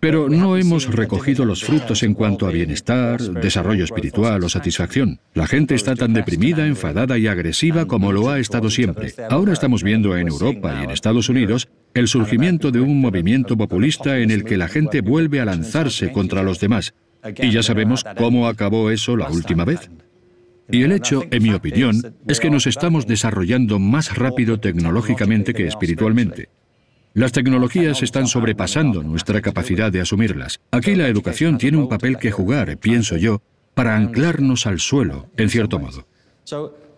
pero no hemos recogido los frutos en cuanto a bienestar, desarrollo espiritual o satisfacción. La gente está tan deprimida, enfadada y agresiva como lo ha estado siempre. Ahora estamos viendo en Europa y en Estados Unidos el surgimiento de un movimiento populista en el que la gente vuelve a lanzarse contra los demás. Y ya sabemos cómo acabó eso la última vez. Y el hecho, en mi opinión, es que nos estamos desarrollando más rápido tecnológicamente que espiritualmente. Las tecnologías están sobrepasando nuestra capacidad de asumirlas. Aquí la educación tiene un papel que jugar, pienso yo, para anclarnos al suelo, en cierto modo.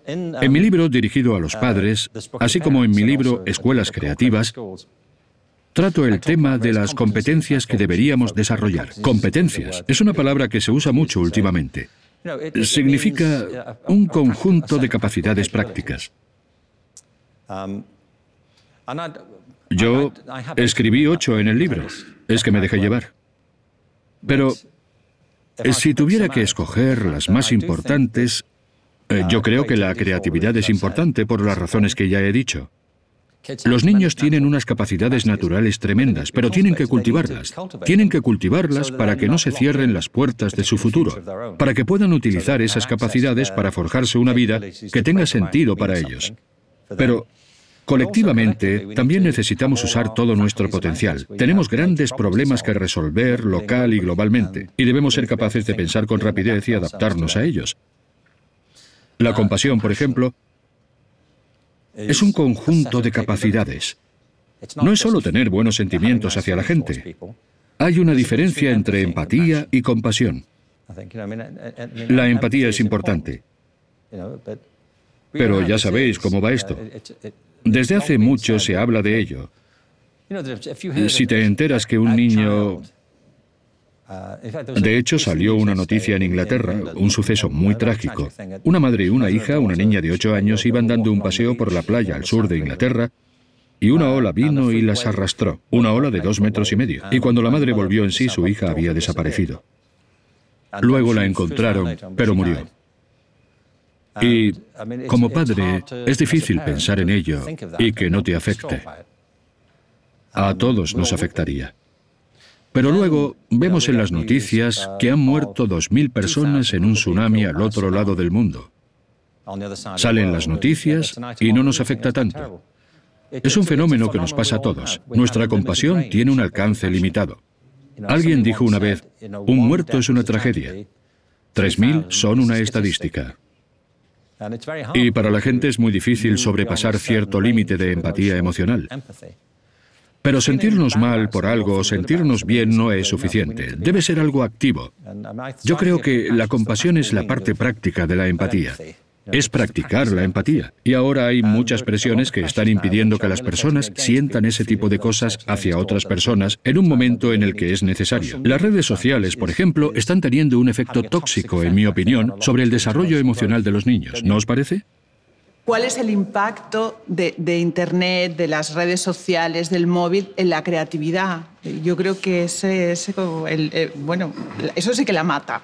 En mi libro dirigido a los padres, así como en mi libro Escuelas Creativas, trato el tema de las competencias que deberíamos desarrollar. Competencias es una palabra que se usa mucho últimamente. Significa un conjunto de capacidades prácticas. Yo escribí ocho en el libro, es que me dejé llevar. Pero si tuviera que escoger las más importantes, eh, yo creo que la creatividad es importante por las razones que ya he dicho. Los niños tienen unas capacidades naturales tremendas, pero tienen que cultivarlas. Tienen que cultivarlas para que no se cierren las puertas de su futuro, para que puedan utilizar esas capacidades para forjarse una vida que tenga sentido para ellos. Pero Colectivamente, también necesitamos usar todo nuestro potencial. Tenemos grandes problemas que resolver local y globalmente, y debemos ser capaces de pensar con rapidez y adaptarnos a ellos. La compasión, por ejemplo, es un conjunto de capacidades. No es solo tener buenos sentimientos hacia la gente. Hay una diferencia entre empatía y compasión. La empatía es importante. Pero ya sabéis cómo va esto. Desde hace mucho se habla de ello. Si te enteras que un niño... De hecho, salió una noticia en Inglaterra, un suceso muy trágico. Una madre y una hija, una niña de ocho años, iban dando un paseo por la playa al sur de Inglaterra y una ola vino y las arrastró, una ola de dos metros y medio. Y cuando la madre volvió en sí, su hija había desaparecido. Luego la encontraron, pero murió. Y como padre es difícil pensar en ello y que no te afecte. A todos nos afectaría. Pero luego vemos en las noticias uh, que han muerto 2.000 personas en un tsunami al otro lado del mundo. Salen las noticias y no nos afecta tanto. Es un fenómeno que nos pasa a todos. Nuestra compasión tiene un alcance limitado. Alguien dijo una vez, un muerto es una tragedia. 3.000 son una estadística. Y para la gente es muy difícil sobrepasar cierto límite de empatía emocional. Pero sentirnos mal por algo o sentirnos bien no es suficiente. Debe ser algo activo. Yo creo que la compasión es la parte práctica de la empatía es practicar la empatía. Y ahora hay muchas presiones que están impidiendo que las personas sientan ese tipo de cosas hacia otras personas en un momento en el que es necesario. Las redes sociales, por ejemplo, están teniendo un efecto tóxico, en mi opinión, sobre el desarrollo emocional de los niños. ¿No os parece? ¿Cuál es el impacto de, Internet, de las redes sociales, del móvil en la creatividad? Yo creo que ese, eh, bueno, eso sí que la mata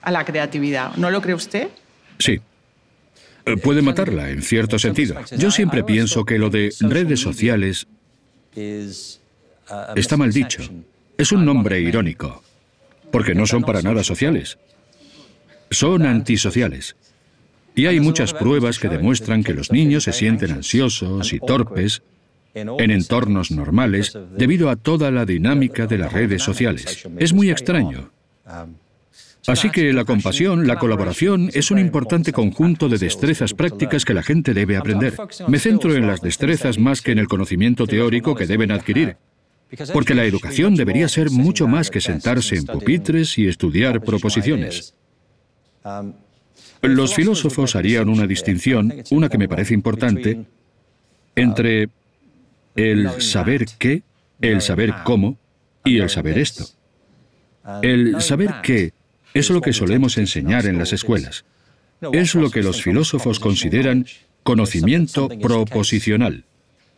a la creatividad. ¿No lo cree usted? Sí, eh, puede matarla, en cierto sentido. Yo siempre pienso que lo de redes sociales está mal dicho. Es un nombre irónico, porque no son para nada sociales. Son antisociales. Y hay muchas pruebas que demuestran que los niños se sienten ansiosos y torpes en entornos normales debido a toda la dinámica de las redes sociales. Es muy extraño, Así que la compasión, la colaboración, es un importante conjunto de destrezas prácticas que la gente debe aprender. Me centro en las destrezas más que en el conocimiento teórico que deben adquirir, porque la educación debería ser mucho más que sentarse en pupitres y estudiar proposiciones. Los filósofos harían una distinción, una que me parece importante, entre el saber qué, el saber cómo y el saber esto. El saber qué es lo que solemos enseñar en las escuelas. Es lo que los filósofos consideran conocimiento proposicional.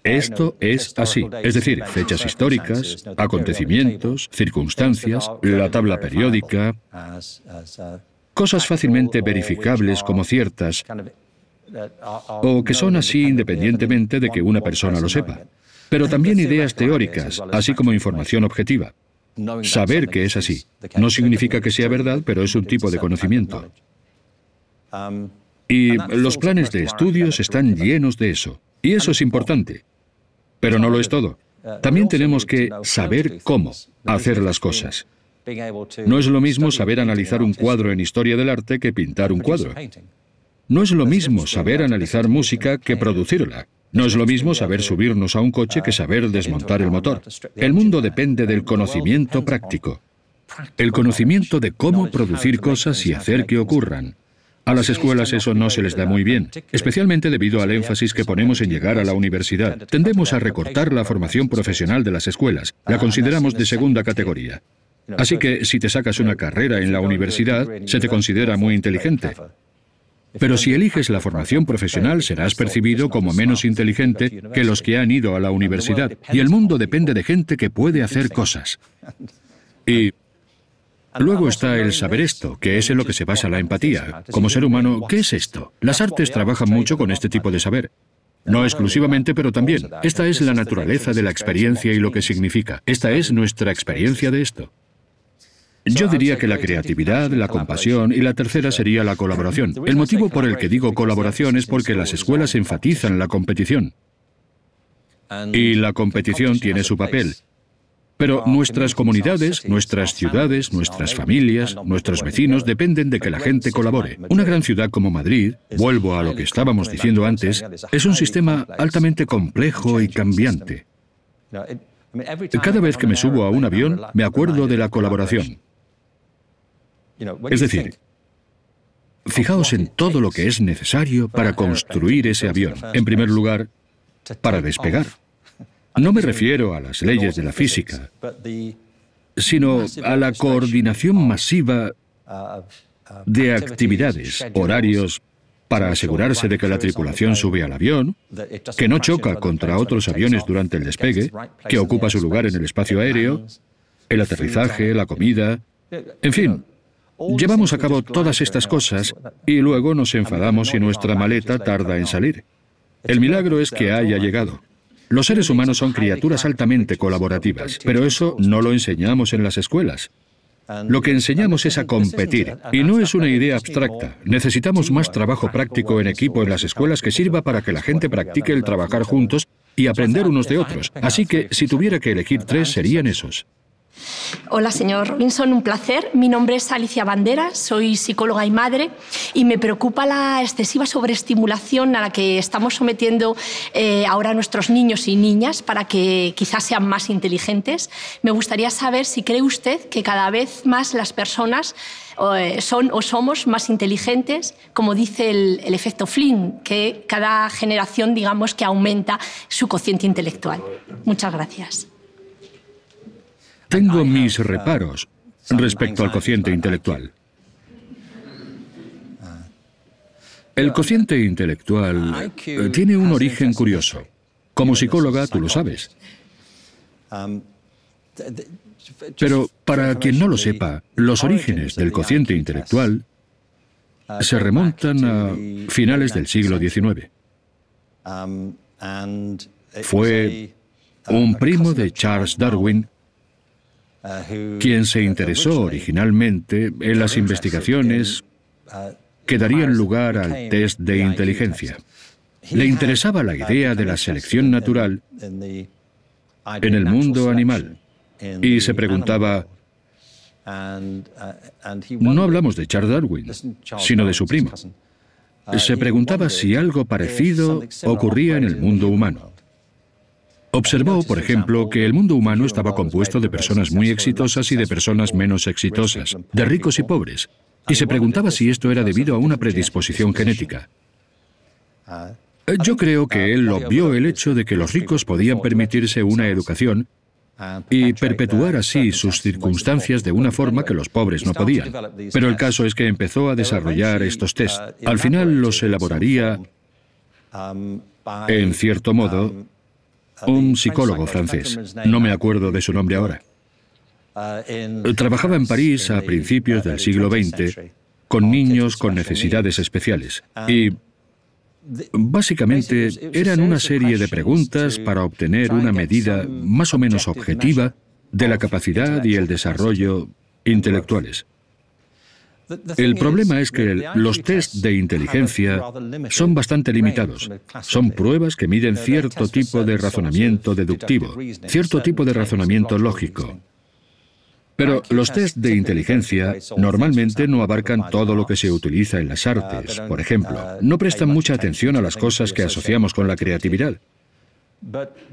Esto es así, es decir, fechas históricas, acontecimientos, circunstancias, la tabla periódica, cosas fácilmente verificables como ciertas, o que son así independientemente de que una persona lo sepa, pero también ideas teóricas, así como información objetiva. Saber que es así no significa que sea verdad, pero es un tipo de conocimiento. Y los planes de estudios están llenos de eso. Y eso es importante. Pero no lo es todo. También tenemos que saber cómo hacer las cosas. No es lo mismo saber analizar un cuadro en historia del arte que pintar un cuadro. No es lo mismo saber analizar música que producirla. No es lo mismo saber subirnos a un coche que saber desmontar el motor. El mundo depende del conocimiento práctico, el conocimiento de cómo producir cosas y hacer que ocurran. A las escuelas eso no se les da muy bien, especialmente debido al énfasis que ponemos en llegar a la universidad. Tendemos a recortar la formación profesional de las escuelas, la consideramos de segunda categoría. Así que si te sacas una carrera en la universidad, se te considera muy inteligente. Pero si eliges la formación profesional serás percibido como menos inteligente que los que han ido a la universidad. Y el mundo depende de gente que puede hacer cosas. Y Luego está el saber esto, que es en lo que se basa la empatía. Como ser humano, ¿qué es esto? Las artes trabajan mucho con este tipo de saber. No exclusivamente, pero también. Esta es la naturaleza de la experiencia y lo que significa. Esta es nuestra experiencia de esto. Yo diría que la creatividad, la compasión y la tercera sería la colaboración. El motivo por el que digo colaboración es porque las escuelas enfatizan la competición. Y la competición tiene su papel. Pero nuestras comunidades, nuestras ciudades, nuestras familias, nuestros vecinos dependen de que la gente colabore. Una gran ciudad como Madrid, vuelvo a lo que estábamos diciendo antes, es un sistema altamente complejo y cambiante. Cada vez que me subo a un avión, me acuerdo de la colaboración. Es decir, fijaos en todo lo que es necesario para construir ese avión. En primer lugar, para despegar. No me refiero a las leyes de la física, sino a la coordinación masiva uh, uh, de actividades, horarios, para asegurarse de que la tripulación sube al avión, que no choca contra otros aviones durante el despegue, que ocupa su lugar en el espacio aéreo, el aterrizaje, la comida, en fin, Llevamos a cabo todas estas cosas y luego nos enfadamos y nuestra maleta tarda en salir. El milagro es que haya llegado. Los seres humanos son criaturas altamente colaborativas, pero eso no lo enseñamos en las escuelas. Lo que enseñamos es a competir, y no es una idea abstracta. Necesitamos más trabajo práctico en equipo en las escuelas que sirva para que la gente practique el trabajar juntos y aprender unos de otros. Así que si tuviera que elegir tres, serían esos. Hola, señor Robinson, un placer. Mi nombre es Alicia Bandera, soy psicóloga y madre y me preocupa la excesiva sobreestimulación a la que estamos sometiendo eh, ahora a nuestros niños y niñas para que quizás sean más inteligentes. Me gustaría saber si cree usted que cada vez más las personas eh, son o somos más inteligentes, como dice el, el efecto Flynn, que cada generación, digamos, que aumenta su cociente intelectual. Muchas gracias. Tengo mis reparos respecto al cociente intelectual. El cociente intelectual eh, tiene un origen curioso. Como psicóloga, tú lo sabes. Pero para quien no lo sepa, los orígenes del cociente intelectual se remontan a finales del siglo XIX. Fue un primo de Charles Darwin quien se interesó originalmente en las investigaciones que darían lugar al test de inteligencia. Le interesaba la idea de la selección natural en el mundo animal y se preguntaba, no hablamos de Charles Darwin, sino de su primo. Se preguntaba si algo parecido ocurría en el mundo humano. Observó, por ejemplo, que el mundo humano estaba compuesto de personas muy exitosas y de personas menos exitosas, de ricos y pobres, y se preguntaba si esto era debido a una predisposición genética. Yo creo que él obvió el hecho de que los ricos podían permitirse una educación y perpetuar así sus circunstancias de una forma que los pobres no podían. Pero el caso es que empezó a desarrollar estos test. Al final los elaboraría, en cierto modo, un psicólogo francés. No me acuerdo de su nombre ahora. Trabajaba en París a principios del siglo XX con niños con necesidades especiales y básicamente eran una serie de preguntas para obtener una medida más o menos objetiva de la capacidad y el desarrollo intelectuales. El problema es que los test de inteligencia son bastante limitados. Son pruebas que miden cierto tipo de razonamiento deductivo, cierto tipo de razonamiento lógico. Pero los test de inteligencia normalmente no abarcan todo lo que se utiliza en las artes, por ejemplo. No prestan mucha atención a las cosas que asociamos con la creatividad.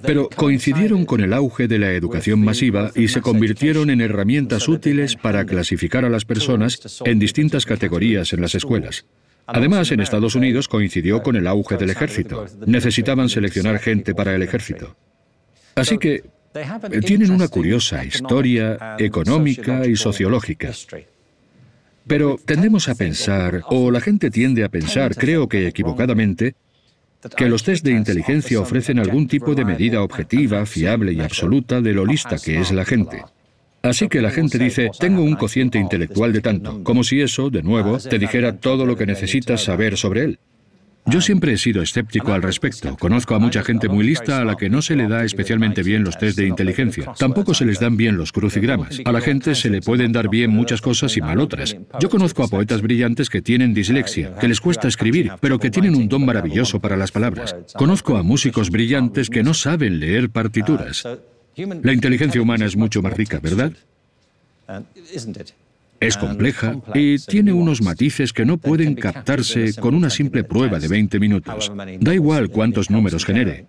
Pero coincidieron con el auge de la educación masiva y se convirtieron en herramientas útiles para clasificar a las personas en distintas categorías en las escuelas. Además, en Estados Unidos coincidió con el auge del ejército. Necesitaban seleccionar gente para el ejército. Así que tienen una curiosa historia económica y sociológica. Pero tendemos a pensar, o la gente tiende a pensar, creo que equivocadamente, que los test de inteligencia ofrecen algún tipo de medida objetiva, fiable y absoluta de lo lista que es la gente. Así que la gente dice, tengo un cociente intelectual de tanto, como si eso, de nuevo, te dijera todo lo que necesitas saber sobre él. Yo siempre he sido escéptico al respecto. Conozco a mucha gente muy lista a la que no se le da especialmente bien los test de inteligencia. Tampoco se les dan bien los crucigramas. A la gente se le pueden dar bien muchas cosas y mal otras. Yo conozco a poetas brillantes que tienen dislexia, que les cuesta escribir, pero que tienen un don maravilloso para las palabras. Conozco a músicos brillantes que no saben leer partituras. La inteligencia humana es mucho más rica, ¿verdad? Es compleja y tiene unos matices que no pueden captarse con una simple prueba de 20 minutos. Da igual cuántos números genere.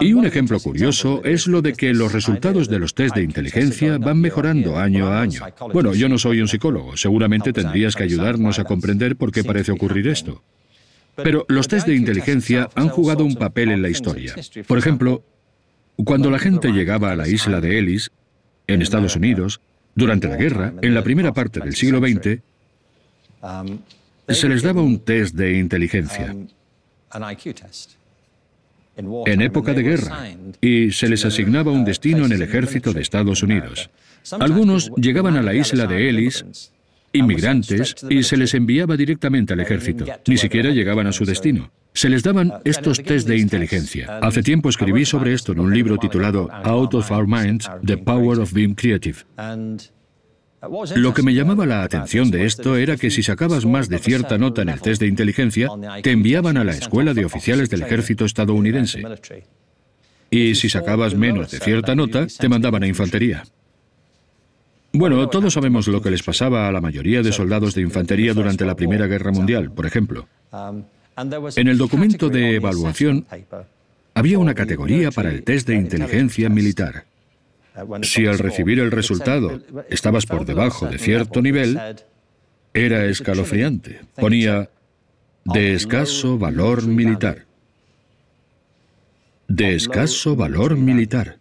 Y un ejemplo curioso es lo de que los resultados de los test de inteligencia van mejorando año a año. Bueno, yo no soy un psicólogo, seguramente tendrías que ayudarnos a comprender por qué parece ocurrir esto. Pero los test de inteligencia han jugado un papel en la historia. Por ejemplo, cuando la gente llegaba a la isla de Ellis, en Estados Unidos, durante la guerra, en la primera parte del siglo XX, se les daba un test de inteligencia en época de guerra y se les asignaba un destino en el ejército de Estados Unidos. Algunos llegaban a la isla de Ellis, inmigrantes, y se les enviaba directamente al ejército. Ni siquiera llegaban a su destino. Se les daban ah, estos test de inteligencia. Ah, Hace tiempo escribí sobre esto en un libro titulado ah, Out of Our Minds, The Power of Being Creative. Uh, lo que me llamaba la atención de esto era que si sacabas más de cierta nota en el test de inteligencia, te enviaban a la escuela de oficiales del ejército estadounidense. Y si sacabas menos de cierta nota, te mandaban a infantería. Bueno, todos sabemos lo que les pasaba a la mayoría de soldados de infantería durante la Primera Guerra Mundial, por ejemplo. Um, en el documento de evaluación había una categoría para el test de inteligencia militar. Si al recibir el resultado estabas por debajo de cierto nivel, era escalofriante. Ponía de escaso valor militar. De escaso valor militar.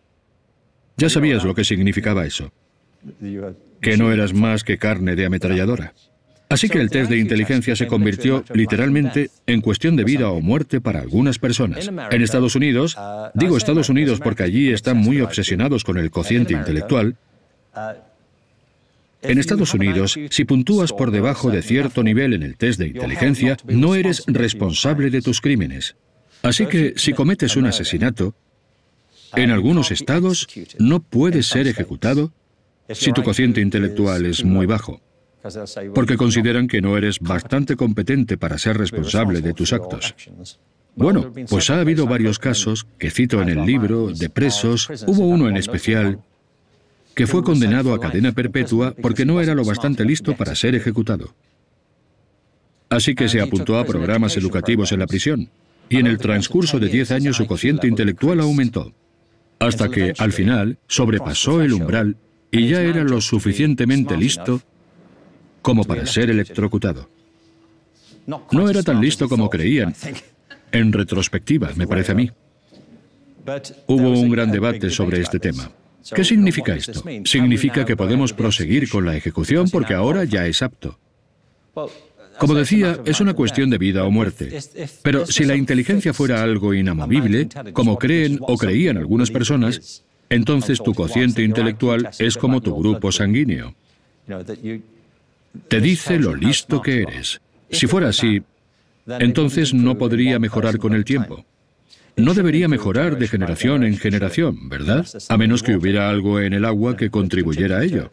Ya sabías lo que significaba eso. Que no eras más que carne de ametralladora. Así que el test de inteligencia se convirtió literalmente en cuestión de vida o muerte para algunas personas. En Estados Unidos, digo Estados Unidos porque allí están muy obsesionados con el cociente intelectual, en Estados Unidos, si puntúas por debajo de cierto nivel en el test de inteligencia, no eres responsable de tus crímenes. Así que si cometes un asesinato, en algunos estados no puedes ser ejecutado si tu cociente intelectual es muy bajo porque consideran que no eres bastante competente para ser responsable de tus actos. Bueno, pues ha habido varios casos que cito en el libro de presos. Hubo uno en especial que fue condenado a cadena perpetua porque no era lo bastante listo para ser ejecutado. Así que se apuntó a programas educativos en la prisión, y en el transcurso de 10 años su cociente intelectual aumentó, hasta que, al final, sobrepasó el umbral y ya era lo suficientemente listo como para ser electrocutado. No era tan listo como creían. En retrospectiva, me parece a mí. Hubo un gran debate sobre este tema. ¿Qué significa esto? Significa que podemos proseguir con la ejecución porque ahora ya es apto. Como decía, es una cuestión de vida o muerte. Pero si la inteligencia fuera algo inamovible, como creen o creían algunas personas, entonces tu cociente intelectual es como tu grupo sanguíneo. Te dice lo listo que eres. Si fuera así, entonces no podría mejorar con el tiempo. No debería mejorar de generación en generación, ¿verdad? A menos que hubiera algo en el agua que contribuyera a ello.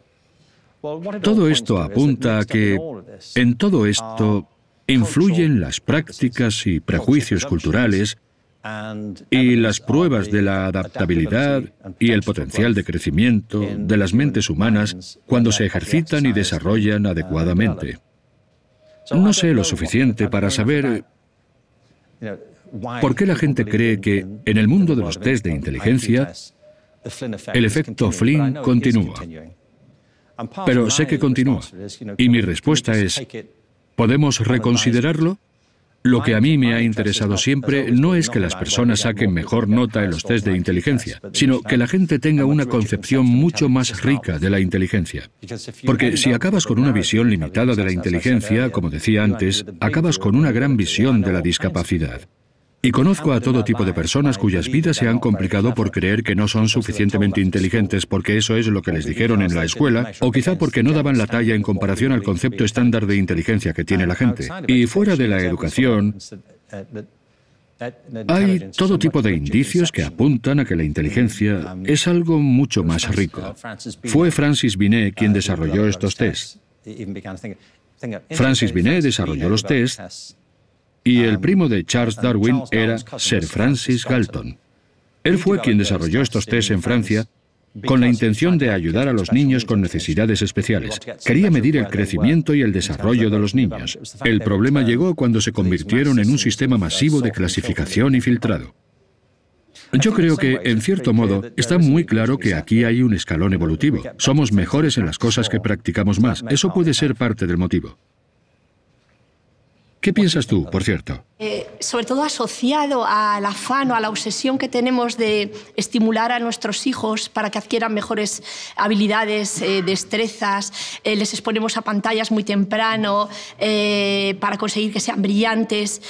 Todo esto apunta a que en todo esto influyen las prácticas y prejuicios culturales y las pruebas de la adaptabilidad y el potencial de crecimiento de las mentes humanas cuando se ejercitan y desarrollan adecuadamente. No sé lo suficiente para saber por qué la gente cree que en el mundo de los test de inteligencia el efecto Flynn continúa. Pero sé que continúa. Y mi respuesta es, ¿podemos reconsiderarlo? Lo que a mí me ha interesado siempre no es que las personas saquen mejor nota en los test de inteligencia, sino que la gente tenga una concepción mucho más rica de la inteligencia. Porque si acabas con una visión limitada de la inteligencia, como decía antes, acabas con una gran visión de la discapacidad. Y conozco a todo tipo de personas cuyas vidas se han complicado por creer que no son suficientemente inteligentes porque eso es lo que les dijeron en la escuela, o quizá porque no daban la talla en comparación al concepto estándar de inteligencia que tiene la gente. Y fuera de la educación, hay todo tipo de indicios que apuntan a que la inteligencia es algo mucho más rico. Fue Francis Binet quien desarrolló estos tests. Francis Binet desarrolló los tests y el primo de Charles Darwin era Sir Francis Galton. Él fue quien desarrolló estos test en Francia con la intención de ayudar a los niños con necesidades especiales. Quería medir el crecimiento y el desarrollo de los niños. El problema llegó cuando se convirtieron en un sistema masivo de clasificación y filtrado. Yo creo que, en cierto modo, está muy claro que aquí hay un escalón evolutivo. Somos mejores en las cosas que practicamos más. Eso puede ser parte del motivo. ¿Qué piensas tú, por cierto? Eh, sobre todo asociado al afán o a la obsesión que tenemos de estimular a nuestros hijos para que adquieran mejores habilidades, eh, destrezas, eh, les exponemos a pantallas muy temprano para conseguir que sean brillantes,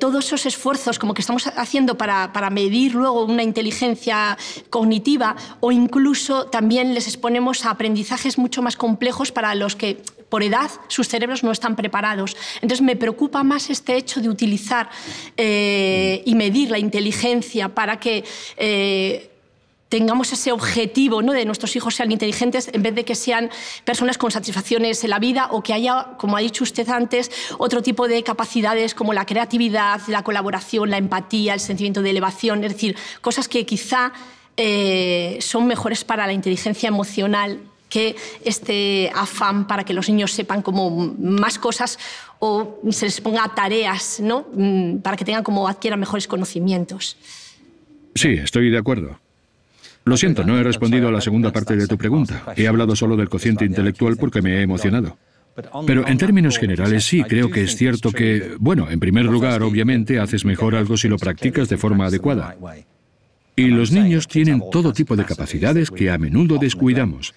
todos esos esfuerzos como que estamos haciendo para, para medir luego una inteligencia cognitiva o incluso también les exponemos a aprendizajes mucho más complejos para los que por edad sus cerebros no están preparados. Entonces me preocupa más este hecho de utilizar eh, y medir la inteligencia para que... Eh, tengamos ese objetivo ¿no? de nuestros hijos sean inteligentes en vez de que sean personas con satisfacciones en la vida o que haya, como ha dicho usted antes, otro tipo de capacidades como la creatividad, la colaboración, la empatía, el sentimiento de elevación, es decir, cosas que quizá eh, son mejores para la inteligencia emocional que este afán para que los niños sepan como más cosas o se les ponga tareas, ¿no? Mm, para que tengan como adquieran mejores conocimientos. Sí, estoy de acuerdo. Lo siento, no he respondido a la segunda parte de tu pregunta. He hablado solo del cociente intelectual porque me he emocionado. Pero en términos generales sí, creo que es cierto que, bueno, en primer lugar, obviamente, haces mejor algo si lo practicas de forma adecuada. Y los niños tienen todo tipo de capacidades que a menudo descuidamos.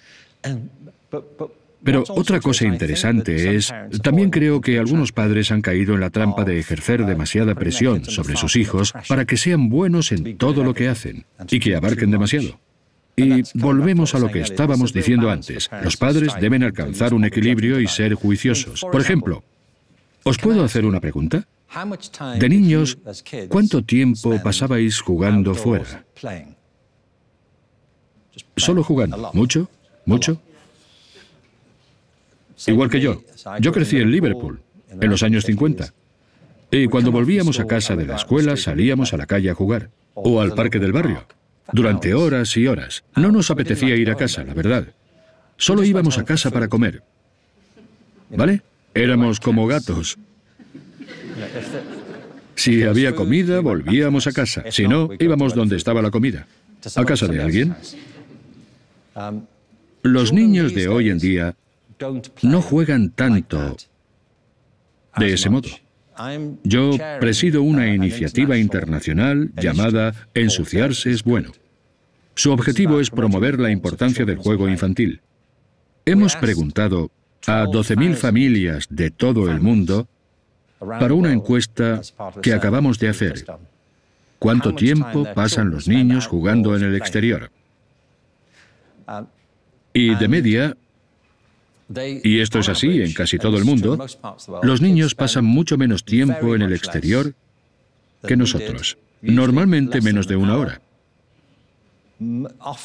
Pero otra cosa interesante es, también creo que algunos padres han caído en la trampa de ejercer demasiada presión sobre sus hijos para que sean buenos en todo lo que hacen y que abarquen demasiado. Y volvemos a lo que estábamos diciendo antes. Los padres deben alcanzar un equilibrio y ser juiciosos. Por ejemplo, ¿os puedo hacer una pregunta? De niños, ¿cuánto tiempo pasabais jugando fuera? Solo jugando. ¿Mucho? ¿Mucho? Igual que yo. Yo crecí en Liverpool, en los años 50. Y cuando volvíamos a casa de la escuela salíamos a la calle a jugar, o al parque del barrio, durante horas y horas. No nos apetecía ir a casa, la verdad. Solo íbamos a casa para comer. ¿Vale? Éramos como gatos. Si había comida, volvíamos a casa. Si no, íbamos donde estaba la comida. ¿A casa de alguien? Los niños de hoy en día no juegan tanto de ese modo. Yo presido una iniciativa internacional llamada Ensuciarse es bueno. Su objetivo es promover la importancia del juego infantil. Hemos preguntado a 12.000 familias de todo el mundo para una encuesta que acabamos de hacer. ¿Cuánto tiempo pasan los niños jugando en el exterior? Y de media, y esto es así en casi todo el mundo, los niños pasan mucho menos tiempo en el exterior que nosotros, normalmente menos de una hora.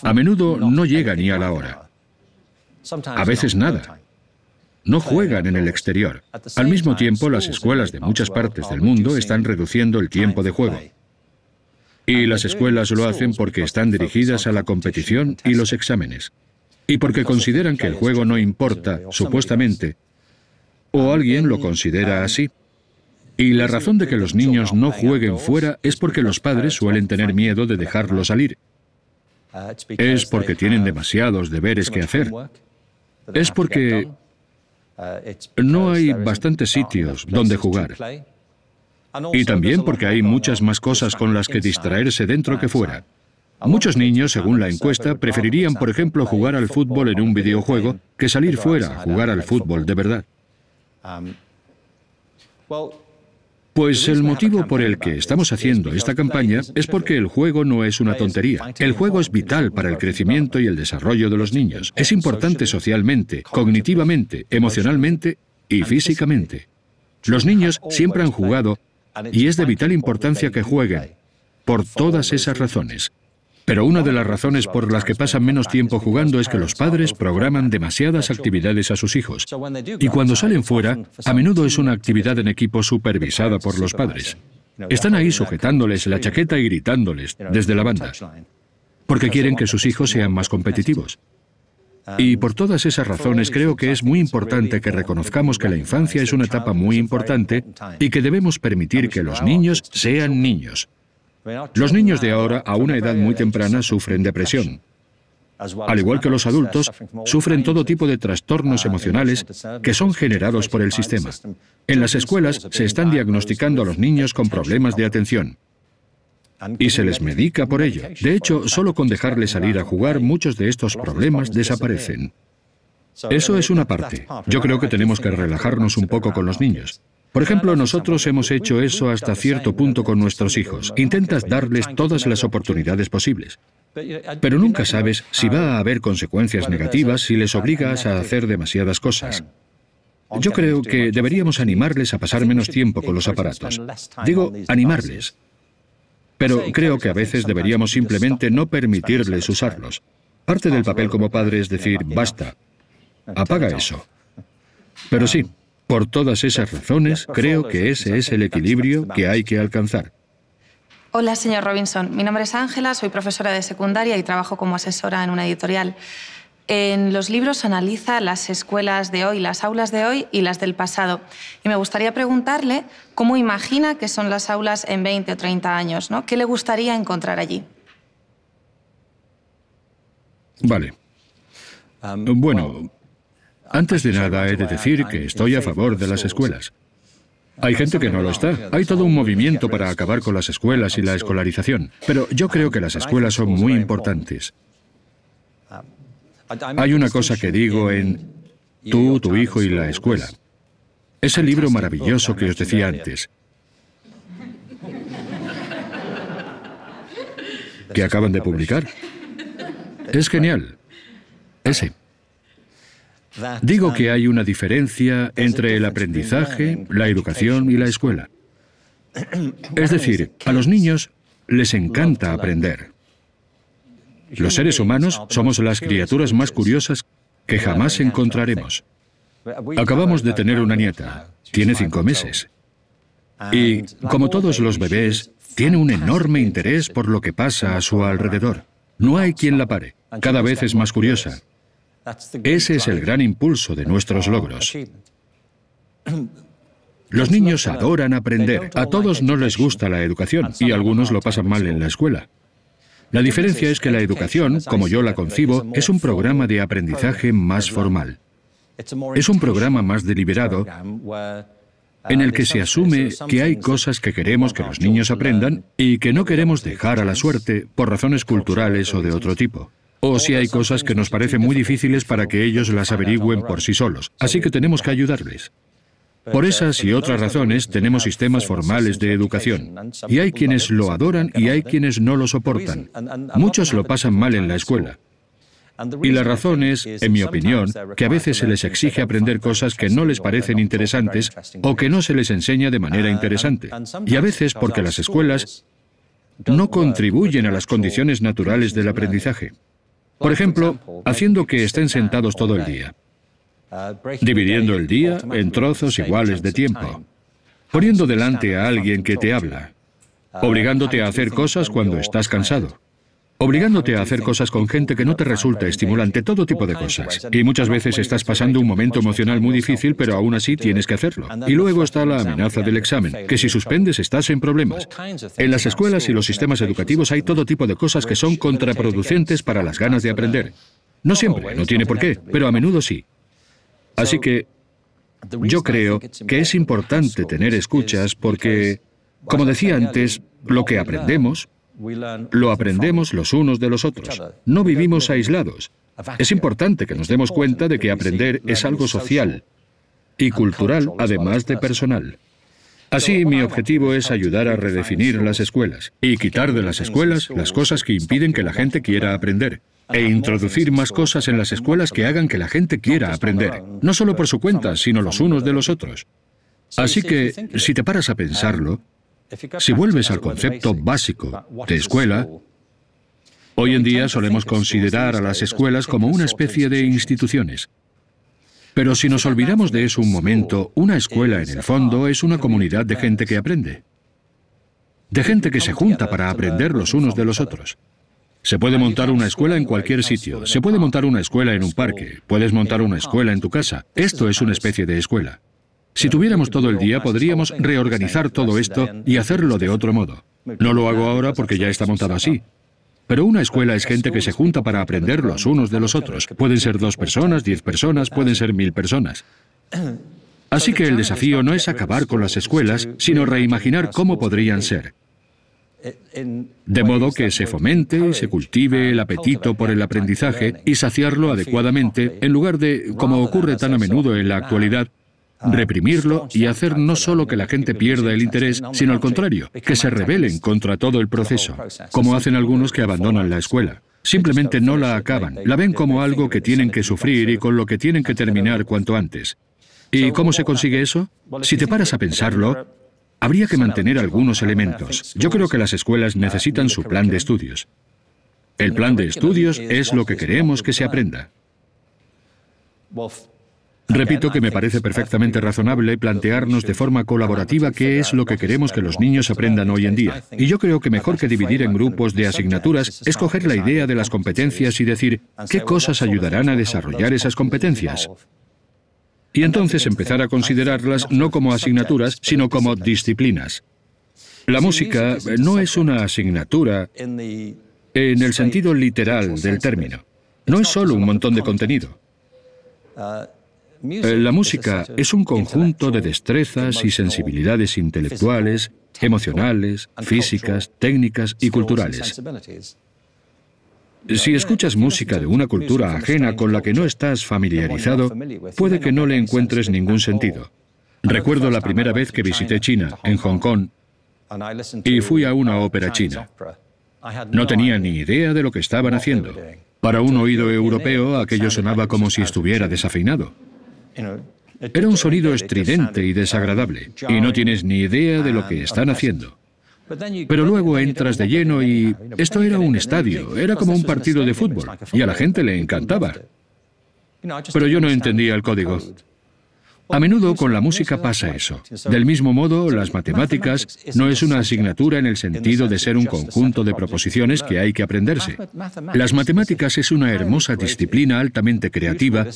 A menudo no llega ni a la hora. A veces nada. No juegan en el exterior. Al mismo tiempo, las escuelas de muchas partes del mundo están reduciendo el tiempo de juego. Y las escuelas lo hacen porque están dirigidas a la competición y los exámenes y porque consideran que el juego no importa, supuestamente, o alguien lo considera así. Y la razón de que los niños no jueguen fuera es porque los padres suelen tener miedo de dejarlo salir. Es porque tienen demasiados deberes que hacer. Es porque no hay bastantes sitios donde jugar. Y también porque hay muchas más cosas con las que distraerse dentro que fuera. Muchos niños, según la encuesta, preferirían, por ejemplo, jugar al fútbol en un videojuego que salir fuera a jugar al fútbol de verdad. Pues el motivo por el que estamos haciendo esta campaña es porque el juego no es una tontería. El juego es vital para el crecimiento y el desarrollo de los niños. Es importante socialmente, cognitivamente, emocionalmente y físicamente. Los niños siempre han jugado y es de vital importancia que jueguen, por todas esas razones. Pero una de las razones por las que pasan menos tiempo jugando es que los padres programan demasiadas actividades a sus hijos. Y cuando salen fuera, a menudo es una actividad en equipo supervisada por los padres. Están ahí sujetándoles la chaqueta y gritándoles desde la banda, porque quieren que sus hijos sean más competitivos. Y por todas esas razones creo que es muy importante que reconozcamos que la infancia es una etapa muy importante y que debemos permitir que los niños sean niños, los niños de ahora, a una edad muy temprana, sufren depresión. Al igual que los adultos, sufren todo tipo de trastornos emocionales que son generados por el sistema. En las escuelas se están diagnosticando a los niños con problemas de atención. Y se les medica por ello. De hecho, solo con dejarles salir a jugar, muchos de estos problemas desaparecen. Eso es una parte. Yo creo que tenemos que relajarnos un poco con los niños. Por ejemplo, nosotros hemos hecho eso hasta cierto punto con nuestros hijos. Intentas darles todas las oportunidades posibles. Pero eh, nunca sabes si va a haber consecuencias negativas si les obligas a hacer eh, demasiadas cosas. Yo creo que deberíamos animarles a pasar menos tiempo con los aparatos. Digo, animarles. Pero creo que a veces deberíamos simplemente no permitirles usarlos. Parte del papel como eh, padre es decir, basta, apaga eso. Pero sí, por todas esas razones, creo que ese es el equilibrio que hay que alcanzar. Hola, señor Robinson. Mi nombre es Ángela, soy profesora de secundaria y trabajo como asesora en una editorial. En los libros analiza las escuelas de hoy, las aulas de hoy y las del pasado. Y me gustaría preguntarle cómo imagina que son las aulas en 20 o 30 años, ¿no? ¿Qué le gustaría encontrar allí? Vale. Bueno, antes de nada, he de decir que estoy a favor de las escuelas. Hay gente que no lo está. Hay todo un movimiento para acabar con las escuelas y la escolarización. Pero yo creo que las escuelas son muy importantes. Hay una cosa que digo en Tú, tu hijo y la escuela. Ese libro maravilloso que os decía antes, que acaban de publicar. Es genial. Ese. Digo que hay una diferencia entre el aprendizaje, la educación y la escuela. Es decir, a los niños les encanta aprender. Los seres humanos somos las criaturas más curiosas que jamás encontraremos. Acabamos de tener una nieta, tiene cinco meses. Y, como todos los bebés, tiene un enorme interés por lo que pasa a su alrededor. No hay quien la pare. Cada vez es más curiosa. Ese es el gran impulso de nuestros ah, logros. Los niños adoran aprender, a todos no les gusta la educación y algunos lo pasan mal en la escuela. La diferencia es que la educación, como yo la concibo, es un programa de aprendizaje más formal. Es un programa más deliberado uh, en el que se asume que hay cosas que queremos que los niños aprendan y que no queremos dejar a la suerte por razones culturales o de otro tipo o si hay cosas que nos parecen muy difíciles para que ellos las averigüen por sí solos. Así que tenemos que ayudarles. Por esas y otras razones tenemos sistemas formales de educación. Y hay quienes lo adoran y hay quienes no lo soportan. Muchos lo pasan mal en la escuela. Y la razón es, en mi opinión, que a veces se les exige aprender cosas que no les parecen interesantes o que no se les enseña de manera interesante. Y a veces porque las escuelas no contribuyen a las condiciones naturales del aprendizaje. Por ejemplo, haciendo que estén sentados todo el día, dividiendo el día en trozos iguales de tiempo, poniendo delante a alguien que te habla, obligándote a hacer cosas cuando estás cansado obligándote a hacer cosas con gente que no te resulta estimulante, todo tipo de cosas. Y muchas veces estás pasando un momento emocional muy difícil, pero aún así tienes que hacerlo. Y luego está la amenaza del examen, que si suspendes estás en problemas. En las escuelas y los sistemas educativos hay todo tipo de cosas que son contraproducentes para las ganas de aprender. No siempre, no tiene por qué, pero a menudo sí. Así que yo creo que es importante tener escuchas porque, como decía antes, lo que aprendemos lo aprendemos los unos de los otros. No vivimos aislados. Es importante que nos demos cuenta de que aprender es algo social y cultural, además de personal. Así, mi objetivo es ayudar a redefinir las escuelas y quitar de las escuelas las cosas que impiden que la gente quiera aprender e introducir más cosas en las escuelas que hagan que la gente quiera aprender, no solo por su cuenta, sino los unos de los otros. Así que, si te paras a um, pensarlo, si vuelves al concepto básico de escuela, hoy en día solemos considerar a las escuelas como una especie de instituciones. Pero si nos olvidamos de eso un momento, una escuela en el fondo es una comunidad de gente que aprende. De gente que se junta para aprender los unos de los otros. Se puede montar una escuela en cualquier sitio, se puede montar una escuela en un parque, puedes montar una escuela en tu casa. Esto es una especie de escuela. Si tuviéramos todo el día, podríamos reorganizar todo esto y hacerlo de otro modo. No lo hago ahora porque ya está montado así. Pero una escuela es gente que se junta para aprender los unos de los otros. Pueden ser dos personas, diez personas, pueden ser mil personas. Así que el desafío no es acabar con las escuelas, sino reimaginar cómo podrían ser. De modo que se fomente y se cultive el apetito por el aprendizaje y saciarlo adecuadamente, en lugar de, como ocurre tan a menudo en la actualidad, reprimirlo y hacer no solo que la gente pierda el interés, sino al contrario, que se rebelen contra todo el proceso, como hacen algunos que abandonan la escuela. Simplemente no la acaban, la ven como algo que tienen que sufrir y con lo que tienen que terminar cuanto antes. ¿Y cómo se consigue eso? Si te paras a pensarlo, habría que mantener algunos elementos. Yo creo que las escuelas necesitan su plan de estudios. El plan de estudios es lo que queremos que se aprenda. Repito que me parece perfectamente razonable plantearnos de forma colaborativa qué es lo que queremos que los niños aprendan hoy en día. Y yo creo que mejor que dividir en grupos de asignaturas escoger la idea de las competencias y decir qué cosas ayudarán a desarrollar esas competencias. Y entonces empezar a considerarlas no como asignaturas, sino como disciplinas. La música no es una asignatura en el sentido literal del término. No es solo un montón de contenido. Eh, la música es un conjunto de destrezas y sensibilidades intelectuales, emocionales, físicas, técnicas y culturales. Si escuchas música de una cultura ajena con la que no estás familiarizado, puede que no le encuentres ningún sentido. Recuerdo la primera vez que visité China, en Hong Kong, y fui a una ópera china. No tenía ni idea de lo que estaban haciendo. Para un oído europeo aquello sonaba como si estuviera desafinado. Era un sonido estridente y desagradable, y no tienes ni idea de lo que están haciendo. Pero luego entras de lleno y esto era un estadio, era como un partido de fútbol, y a la gente le encantaba. Pero yo no entendía el código. A menudo con la música pasa eso. Del mismo modo, las matemáticas no es una asignatura en el sentido de ser un conjunto de proposiciones que hay que aprenderse. Las matemáticas es una hermosa disciplina altamente creativa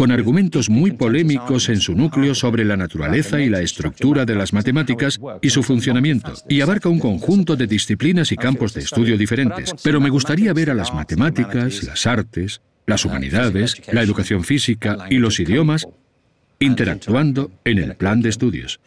con argumentos muy polémicos en su núcleo sobre la naturaleza y la estructura de las matemáticas y su funcionamiento, y abarca un conjunto de disciplinas y campos de estudio diferentes. Pero me gustaría ver a las matemáticas, las artes, las humanidades, la educación física y los idiomas interactuando en el plan de estudios.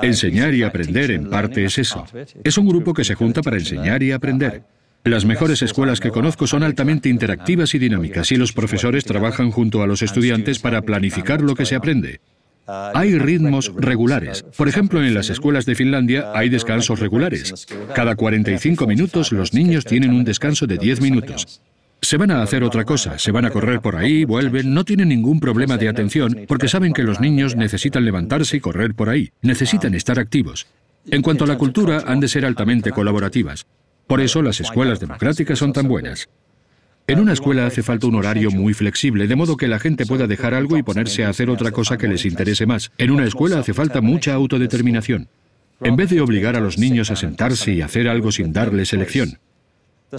Enseñar y aprender en parte es eso. Es un grupo que se junta para enseñar y aprender. Las mejores escuelas que conozco son altamente interactivas y dinámicas y los profesores trabajan junto a los estudiantes para planificar lo que se aprende. Hay ritmos regulares. Por ejemplo, en las escuelas de Finlandia hay descansos regulares. Cada 45 minutos los niños tienen un descanso de 10 minutos. Se van a hacer otra cosa, se van a correr por ahí, vuelven, no tienen ningún problema de atención porque saben que los niños necesitan levantarse y correr por ahí, necesitan estar activos. En cuanto a la cultura, han de ser altamente colaborativas. Por eso las escuelas democráticas son tan buenas. En una escuela hace falta un horario muy flexible, de modo que la gente pueda dejar algo y ponerse a hacer otra cosa que les interese más. En una escuela hace falta mucha autodeterminación. En vez de obligar a los niños a sentarse y hacer algo sin darles elección,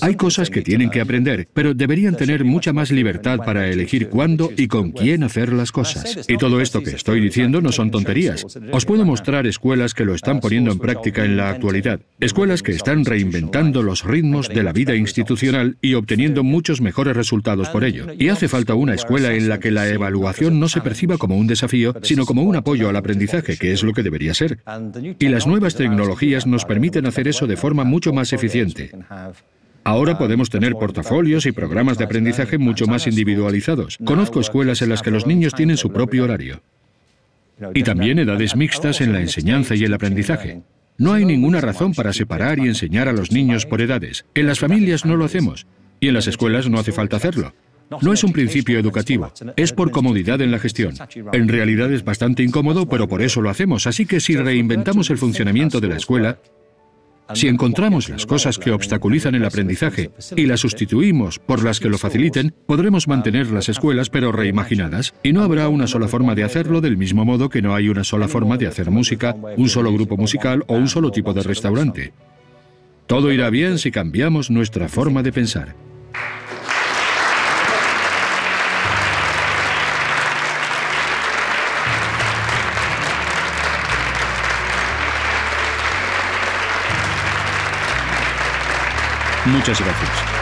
hay cosas que tienen que aprender, pero deberían tener mucha más libertad para elegir cuándo y con quién hacer las cosas. Y todo esto que estoy diciendo no son tonterías. Os puedo mostrar escuelas que lo están poniendo en práctica en la actualidad, escuelas que están reinventando los ritmos de la vida institucional y obteniendo muchos mejores resultados por ello. Y hace falta una escuela en la que la evaluación no se perciba como un desafío, sino como un apoyo al aprendizaje, que es lo que debería ser. Y las nuevas tecnologías nos permiten hacer eso de forma mucho más eficiente. Ahora podemos tener portafolios y programas de aprendizaje mucho más individualizados. Conozco escuelas en las que los niños tienen su propio horario. Y también edades mixtas en la enseñanza y el aprendizaje. No hay ninguna razón para separar y enseñar a los niños por edades. En las familias no lo hacemos y en las escuelas no hace falta hacerlo. No es un principio educativo, es por comodidad en la gestión. En realidad es bastante incómodo, pero por eso lo hacemos. Así que si reinventamos el funcionamiento de la escuela, si encontramos las cosas que obstaculizan el aprendizaje y las sustituimos por las que lo faciliten, podremos mantener las escuelas pero reimaginadas y no habrá una sola forma de hacerlo del mismo modo que no hay una sola forma de hacer música, un solo grupo musical o un solo tipo de restaurante. Todo irá bien si cambiamos nuestra forma de pensar. Muchas gracias.